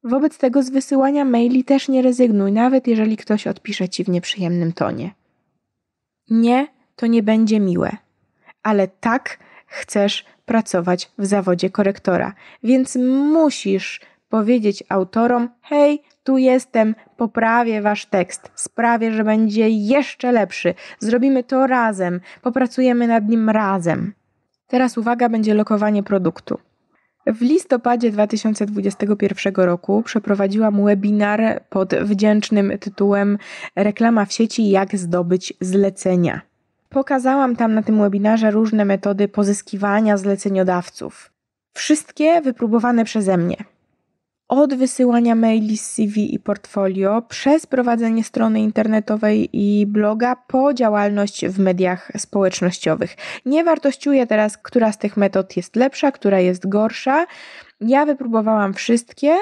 Wobec tego z wysyłania maili też nie rezygnuj, nawet jeżeli ktoś odpisze ci w nieprzyjemnym tonie. Nie, to nie będzie miłe ale tak chcesz pracować w zawodzie korektora. Więc musisz powiedzieć autorom: hej, tu jestem, poprawię wasz tekst, sprawię, że będzie jeszcze lepszy, zrobimy to razem, popracujemy nad nim razem. Teraz uwaga, będzie lokowanie produktu. W listopadzie 2021 roku przeprowadziłam webinar pod wdzięcznym tytułem Reklama w sieci: jak zdobyć zlecenia. Pokazałam tam na tym webinarze różne metody pozyskiwania zleceniodawców. Wszystkie wypróbowane przeze mnie. Od wysyłania maili z CV i portfolio, przez prowadzenie strony internetowej i bloga, po działalność w mediach społecznościowych. Nie wartościuję teraz, która z tych metod jest lepsza, która jest gorsza. Ja wypróbowałam wszystkie,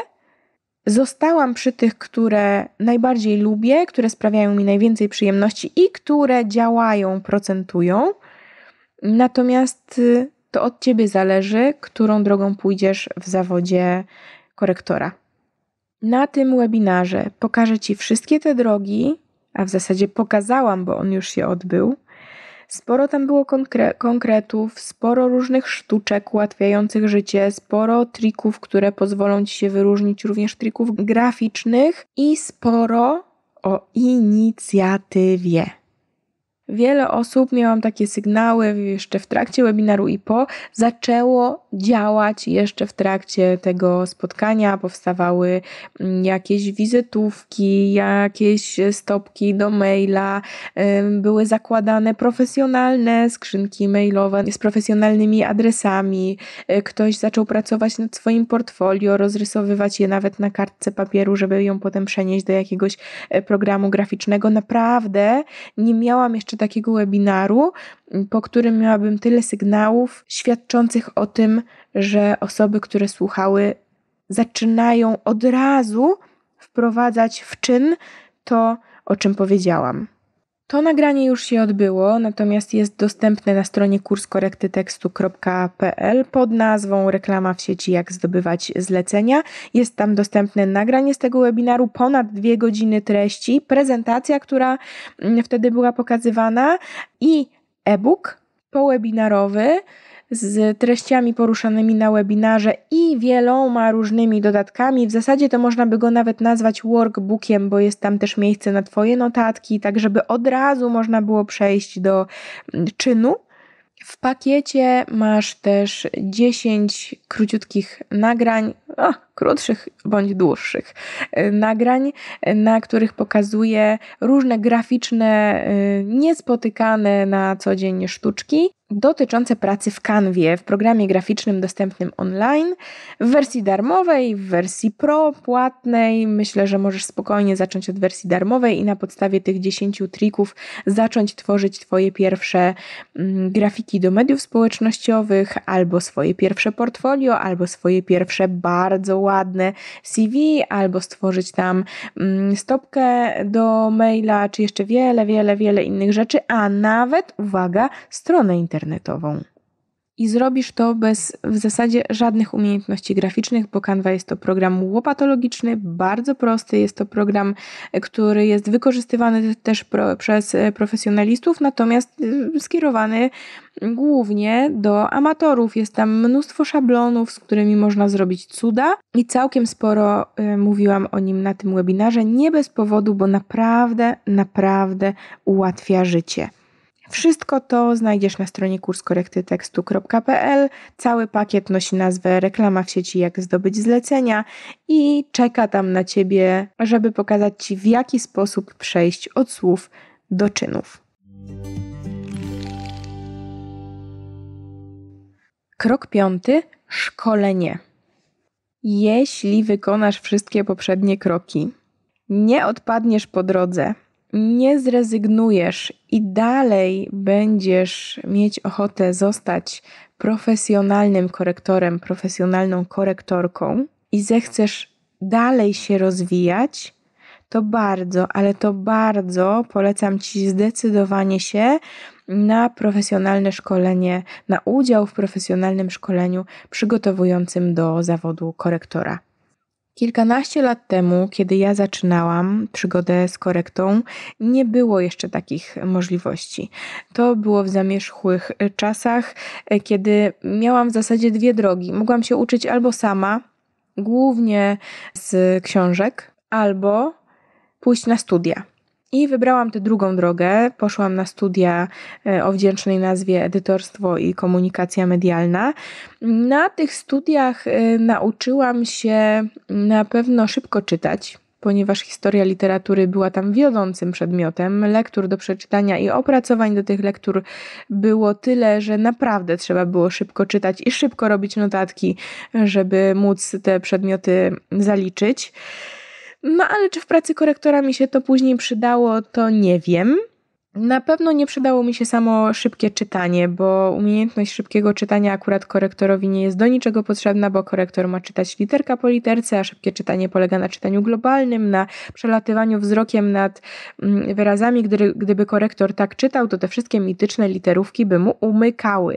zostałam przy tych, które najbardziej lubię, które sprawiają mi najwięcej przyjemności i które działają, procentują. Natomiast y, to od ciebie zależy, którą drogą pójdziesz w zawodzie korektora. Na tym webinarze pokażę ci wszystkie te drogi, a w zasadzie pokazałam, bo on już się odbył Sporo tam było konkre- konkretów, sporo różnych sztuczek ułatwiających życie, sporo trików, które pozwolą ci się wyróżnić, również trików graficznych i sporo o inicjatywie wiele osób, miałam takie sygnały jeszcze w trakcie webinaru i po, zaczęło działać jeszcze w trakcie tego spotkania. Powstawały mm, jakieś wizytówki, jakieś stopki do maila, były zakładane profesjonalne skrzynki mailowe z profesjonalnymi adresami. E, ktoś zaczął pracować nad swoim portfolio, rozrysowywać je nawet na kartce papieru, żeby ją potem przenieść do jakiegoś e, programu graficznego. Naprawdę nie miałam jeszcze takiego webinaru, po którym miałabym tyle sygnałów świadczących o tym, że osoby, które słuchały, zaczynają od razu wprowadzać w czyn to, o czym powiedziałam. To nagranie już się odbyło, natomiast jest dostępne na stronie kurskorektytekstu.pl pod nazwą Reklama w sieci jak zdobywać zlecenia. Jest tam dostępne nagranie z tego webinaru, ponad dwie godziny treści, prezentacja, która mm, wtedy była pokazywana i e-book powebinarowy z treściami poruszanymi na webinarze i wieloma różnymi dodatkami. W zasadzie to można by go nawet nazwać workbookiem, bo jest tam też miejsce na Twoje notatki, tak żeby od razu można było przejść do mm, czynu. W pakiecie masz też 10 króciutkich nagrań. O, krótszych bądź dłuższych e, nagrań, e, na których pokazuje różne graficzne, e, niespotykane na co dzień sztuczki dotyczące pracy w kanwie, w programie graficznym dostępnym online, w wersji darmowej, w wersji pro, płatnej. Myślę, że możesz spokojnie zacząć od wersji darmowej i na podstawie tych 10 trików zacząć tworzyć Twoje pierwsze mm, grafiki do mediów społecznościowych, albo swoje pierwsze portfolio, albo swoje pierwsze bardzo ładne CV albo stworzyć tam mm, stopkę do maila, czy jeszcze wiele, wiele, wiele innych rzeczy, a nawet, uwaga, stronę internetową i zrobisz to bez w zasadzie żadnych umiejętności graficznych, bo Canva jest to program łopatologiczny, bardzo prosty, jest to program, e, który jest wykorzystywany też pro, przez e, profesjonalistów, natomiast e, skierowany głównie do amatorów. Jest tam mnóstwo szablonów, z którymi można zrobić cuda i całkiem sporo y, mówiłam o nim na tym webinarze, nie bez powodu, bo naprawdę, naprawdę ułatwia życie. Wszystko to znajdziesz na stronie kurskorektytekstu.pl. Cały pakiet nosi nazwę Reklama w sieci, jak zdobyć zlecenia i czeka tam na Ciebie, żeby pokazać Ci, w jaki sposób przejść od słów do czynów. Krok piąty: szkolenie. Jeśli wykonasz wszystkie poprzednie kroki, nie odpadniesz po drodze nie zrezygnujesz i dalej będziesz mieć ochotę zostać profesjonalnym korektorem, profesjonalną korektorką i zechcesz dalej się rozwijać, to bardzo, ale to bardzo polecam Ci zdecydowanie się na profesjonalne szkolenie, na udział w profesjonalnym szkoleniu przygotowującym do zawodu korektora. Kilkanaście lat temu, kiedy ja zaczynałam przygodę z korektą, nie było jeszcze takich możliwości. To było w zamierzchłych czasach, e, kiedy miałam w zasadzie dwie drogi. Mogłam się uczyć albo sama, głównie z książek, albo pójść na studia. I wybrałam tę drugą drogę. Poszłam na studia e, o wdzięcznej nazwie Edytorstwo i Komunikacja Medialna. Na tych studiach e, nauczyłam się na pewno szybko czytać, ponieważ historia literatury była tam wiodącym przedmiotem. Lektur do przeczytania i opracowań do tych lektur było tyle, że naprawdę trzeba było szybko czytać i szybko robić notatki, żeby móc te przedmioty zaliczyć. No ale czy w pracy korektora mi się to później przydało, to nie wiem. Na pewno nie przydało mi się samo szybkie czytanie, bo umiejętność szybkiego czytania akurat korektorowi nie jest do niczego potrzebna, bo korektor ma czytać literka po literce, a szybkie czytanie polega na czytaniu globalnym, na przelatywaniu wzrokiem nad mm, wyrazami. Gdy, gdyby korektor tak czytał, to te wszystkie mityczne literówki by mu umykały.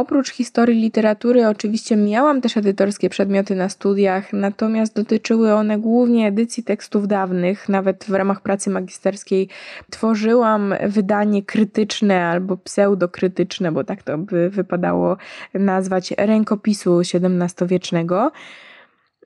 Oprócz historii literatury, oczywiście miałam też edytorskie przedmioty na studiach, natomiast dotyczyły one głównie edycji tekstów dawnych. Nawet w ramach pracy magisterskiej tworzyłam wydanie krytyczne albo pseudokrytyczne, bo tak to by wypadało nazwać, rękopisu XVII-wiecznego.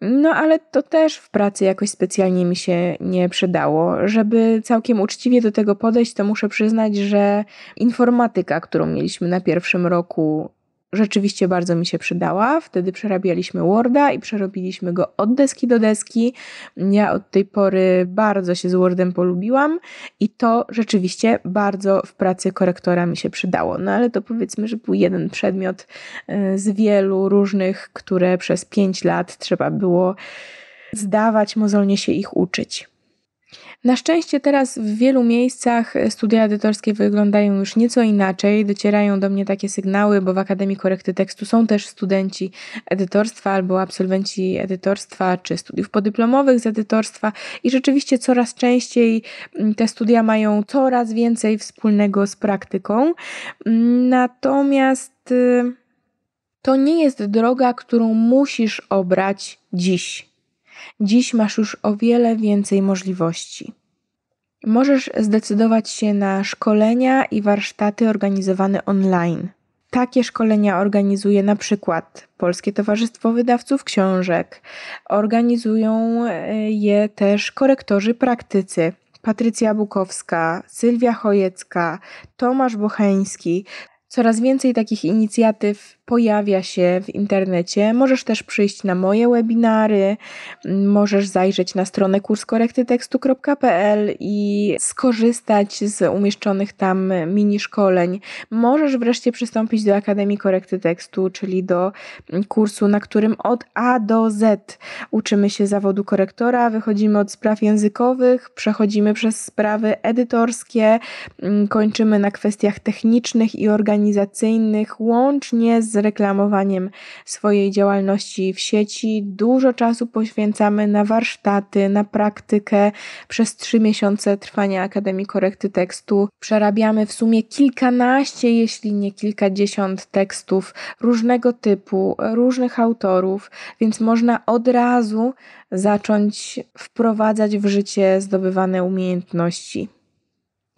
No, ale to też w pracy jakoś specjalnie mi się nie przydało. Żeby całkiem uczciwie do tego podejść, to muszę przyznać, że informatyka, którą mieliśmy na pierwszym roku rzeczywiście bardzo mi się przydała. Wtedy przerabialiśmy Worda i przerobiliśmy go od deski do deski. Ja od tej pory bardzo się z Wordem polubiłam i to rzeczywiście bardzo w pracy korektora mi się przydało. No ale to powiedzmy, że był jeden przedmiot e, z wielu różnych, które przez 5 lat trzeba było zdawać, mozolnie się ich uczyć. Na szczęście teraz w wielu miejscach e, studia edytorskie wyglądają już nieco inaczej. Docierają do mnie takie sygnały, bo w Akademii Korekty Tekstu są też studenci edytorstwa albo absolwenci edytorstwa czy studiów podyplomowych z edytorstwa i rzeczywiście coraz częściej mm, te studia mają coraz więcej wspólnego z praktyką. Mm, natomiast y, to nie jest droga, którą musisz obrać dziś. Dziś masz już o wiele więcej możliwości. Możesz zdecydować się na szkolenia i warsztaty organizowane online. Takie szkolenia organizuje na przykład Polskie Towarzystwo Wydawców Książek. Organizują e, je też korektorzy praktycy. Patrycja Bukowska, Sylwia Chojecka, Tomasz Bocheński. Coraz więcej takich inicjatyw pojawia się w internecie. Możesz też przyjść na moje webinary, możesz zajrzeć na stronę kurskorektytekstu.pl i skorzystać z umieszczonych tam mini szkoleń. Możesz wreszcie przystąpić do Akademii Korekty Tekstu, czyli do kursu, na którym od A do Z uczymy się zawodu korektora, wychodzimy od spraw językowych, przechodzimy przez sprawy edytorskie, kończymy na kwestiach technicznych i organizacyjnych, łącznie z z reklamowaniem swojej działalności w sieci. Dużo czasu poświęcamy na warsztaty, na praktykę. Przez trzy miesiące trwania Akademii Korekty Tekstu przerabiamy w sumie kilkanaście, jeśli nie kilkadziesiąt tekstów różnego typu, różnych autorów, więc można od razu zacząć wprowadzać w życie zdobywane umiejętności.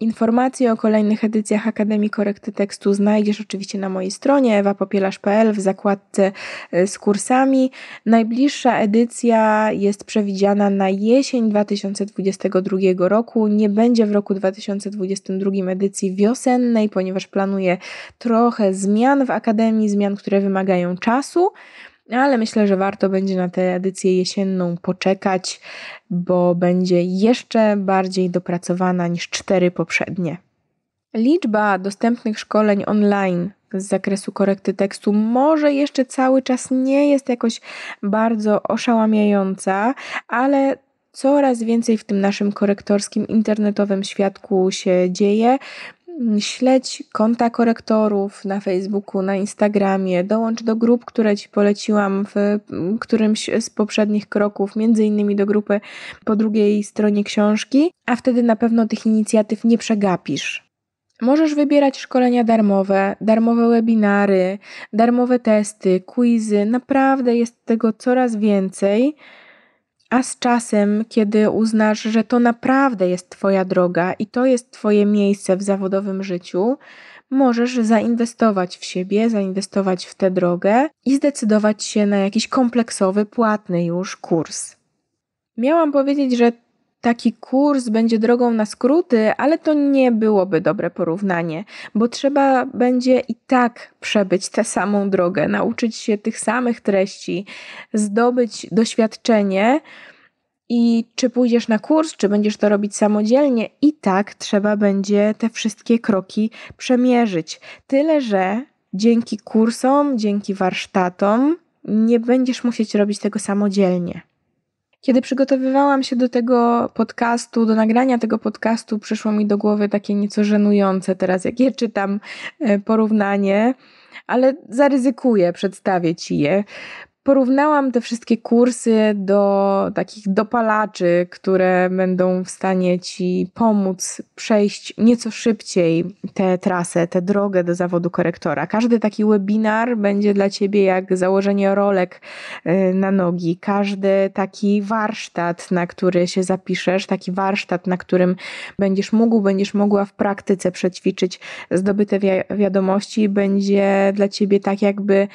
Informacje o kolejnych edycjach Akademii Korekty Tekstu znajdziesz oczywiście na mojej stronie ewapopielarz.pl w zakładce e, z kursami. Najbliższa edycja jest przewidziana na jesień 2022 roku. Nie będzie w roku 2022 edycji wiosennej, ponieważ planuję trochę zmian w Akademii, zmian, które wymagają czasu ale myślę, że warto będzie na tę edycję jesienną poczekać, bo będzie jeszcze bardziej dopracowana niż cztery poprzednie. Liczba dostępnych szkoleń online z zakresu korekty tekstu może jeszcze cały czas nie jest jakoś bardzo oszałamiająca, ale coraz więcej w tym naszym korektorskim internetowym świadku się dzieje śledź konta korektorów na Facebooku, na Instagramie, dołącz do grup, które Ci poleciłam w którymś z poprzednich kroków, między innymi do grupy po drugiej stronie książki, a wtedy na pewno tych inicjatyw nie przegapisz. Możesz wybierać szkolenia darmowe, darmowe webinary, darmowe testy, quizy. Naprawdę jest tego coraz więcej. A z czasem, kiedy uznasz, że to naprawdę jest Twoja droga i to jest Twoje miejsce w zawodowym życiu, możesz zainwestować w siebie, zainwestować w tę drogę i zdecydować się na jakiś kompleksowy, płatny już kurs. Miałam powiedzieć, że taki kurs będzie drogą na skróty, ale to nie byłoby dobre porównanie, bo trzeba będzie i tak przebyć tę samą drogę, nauczyć się tych samych treści, zdobyć doświadczenie. I czy pójdziesz na kurs, czy będziesz to robić samodzielnie, i tak trzeba będzie te wszystkie kroki przemierzyć. Tyle, że dzięki kursom, dzięki warsztatom nie będziesz musieć robić tego samodzielnie. Kiedy przygotowywałam się do tego podcastu, do nagrania tego podcastu, przyszło mi do głowy takie nieco żenujące teraz, jak je czytam, e, porównanie, ale zaryzykuję, przedstawię Ci je porównałam te wszystkie kursy do takich dopalaczy, które będą w stanie ci pomóc przejść nieco szybciej tę trasę, tę drogę do zawodu korektora. Każdy taki webinar będzie dla ciebie jak założenie rolek y, na nogi. Każdy taki warsztat, na który się zapiszesz, taki warsztat, na którym będziesz mógł, będziesz mogła w praktyce przećwiczyć zdobyte wi wiadomości, będzie dla ciebie tak jakby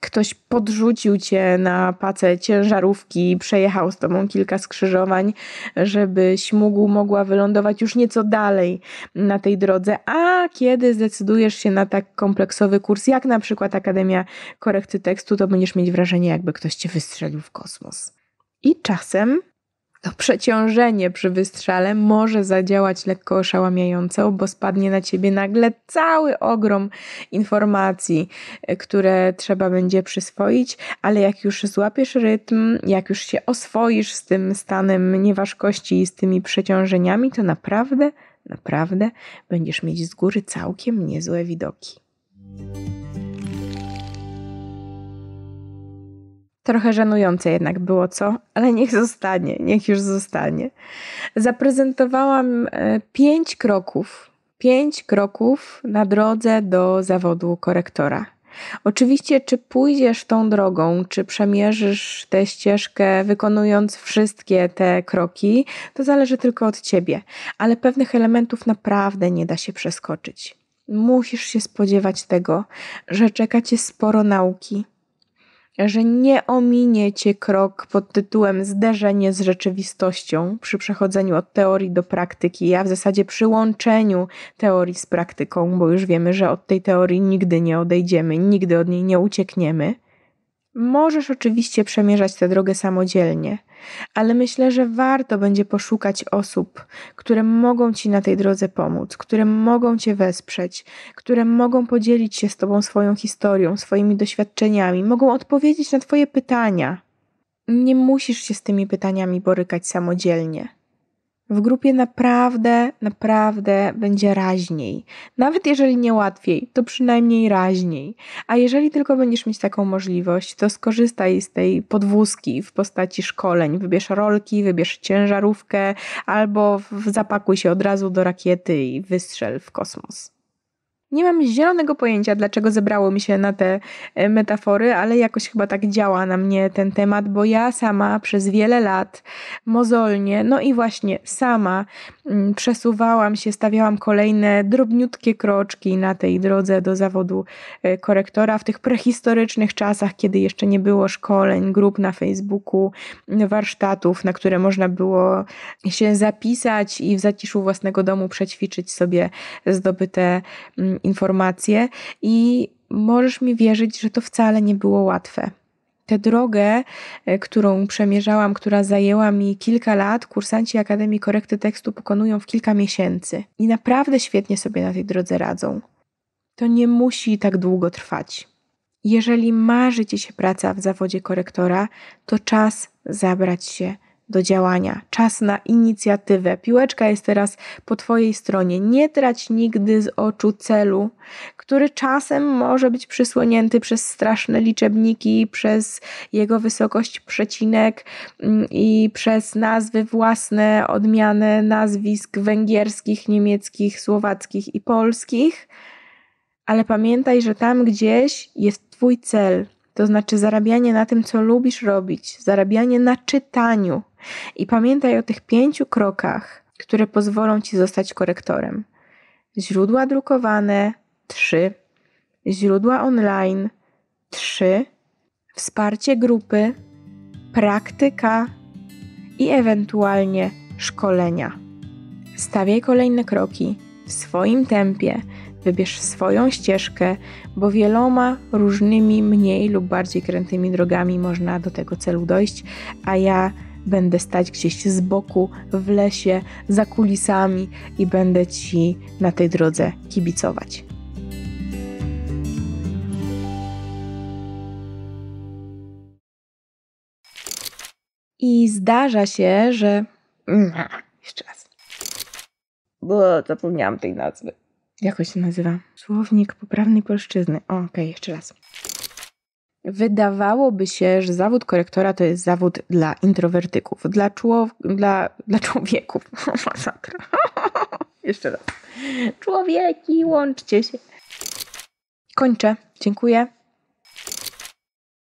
ktoś podrzucił cię na pacę ciężarówki, przejechał z tobą kilka skrzyżowań, żebyś mógł, mogła wylądować już nieco dalej na tej drodze. A kiedy zdecydujesz się na tak kompleksowy kurs, jak na przykład Akademia Korekty Tekstu, to będziesz mieć wrażenie, jakby ktoś cię wystrzelił w kosmos. I czasem to przeciążenie przy wystrzale może zadziałać lekko oszałamiająco, bo spadnie na ciebie nagle cały ogrom informacji, e, które trzeba będzie przyswoić, ale jak już złapiesz rytm, jak już się oswoisz z tym stanem nieważkości i z tymi przeciążeniami, to naprawdę, naprawdę będziesz mieć z góry całkiem niezłe widoki. Trochę żenujące jednak było, co? Ale niech zostanie, niech już zostanie. Zaprezentowałam e, pięć kroków, pięć kroków na drodze do zawodu korektora. Oczywiście, czy pójdziesz tą drogą, czy przemierzysz tę ścieżkę, wykonując wszystkie te kroki, to zależy tylko od ciebie, ale pewnych elementów naprawdę nie da się przeskoczyć. Musisz się spodziewać tego, że czeka cię sporo nauki, że nie ominiecie krok pod tytułem zderzenie z rzeczywistością przy przechodzeniu od teorii do praktyki, a w zasadzie przy łączeniu teorii z praktyką, bo już wiemy, że od tej teorii nigdy nie odejdziemy, nigdy od niej nie uciekniemy. Możesz oczywiście przemierzać tę drogę samodzielnie, ale myślę, że warto będzie poszukać osób, które mogą ci na tej drodze pomóc, które mogą cię wesprzeć, które mogą podzielić się z tobą swoją historią, swoimi doświadczeniami, mogą odpowiedzieć na twoje pytania. Nie musisz się z tymi pytaniami borykać samodzielnie. W grupie naprawdę, naprawdę będzie raźniej. Nawet jeżeli nie łatwiej, to przynajmniej raźniej. A jeżeli tylko będziesz mieć taką możliwość, to skorzystaj z tej podwózki w postaci szkoleń. Wybierz rolki, wybierz ciężarówkę albo zapakuj się od razu do rakiety i wystrzel w kosmos. Nie mam zielonego pojęcia, dlaczego zebrało mi się na te e, metafory, ale jakoś chyba tak działa na mnie ten temat, bo ja sama przez wiele lat mozolnie, no i właśnie sama Mm, przesuwałam się, stawiałam kolejne drobniutkie kroczki na tej drodze do zawodu e, korektora w tych prehistorycznych czasach, kiedy jeszcze nie było szkoleń, grup na Facebooku, mm, warsztatów, na które można było się zapisać i w zaciszu własnego domu przećwiczyć sobie zdobyte mm, informacje. I możesz mi wierzyć, że to wcale nie było łatwe tę drogę, e, którą przemierzałam, która zajęła mi kilka lat, kursanci Akademii Korekty Tekstu pokonują w kilka miesięcy i naprawdę świetnie sobie na tej drodze radzą. To nie musi tak długo trwać. Jeżeli marzy Ci się praca w zawodzie korektora, to czas zabrać się do działania, czas na inicjatywę. Piłeczka jest teraz po Twojej stronie. Nie trać nigdy z oczu celu, który czasem może być przysłonięty przez straszne liczebniki, przez jego wysokość przecinek mm, i przez nazwy własne, odmianę nazwisk węgierskich, niemieckich, słowackich i polskich. Ale pamiętaj, że tam gdzieś jest Twój cel, to znaczy zarabianie na tym, co lubisz robić, zarabianie na czytaniu, i pamiętaj o tych pięciu krokach, które pozwolą ci zostać korektorem: źródła drukowane 3, źródła online 3, wsparcie grupy, praktyka i ewentualnie szkolenia. Stawiaj kolejne kroki w swoim tempie, wybierz swoją ścieżkę, bo wieloma różnymi, mniej lub bardziej krętymi drogami można do tego celu dojść, a ja będę stać gdzieś z boku, w lesie, za kulisami i będę ci na tej drodze kibicować. I zdarza się, że. Mm, jeszcze raz. Bo zapomniałam tej nazwy. Jak on się nazywa? Słownik poprawnej polszczyzny. Okej, okay, jeszcze raz. Wydawałoby się, że zawód korektora to jest zawód dla introwertyków, dla, człow- dla, dla człowieków. <laughs> Masakra. <laughs> Jeszcze raz. Człowieki, łączcie się. Kończę. Dziękuję.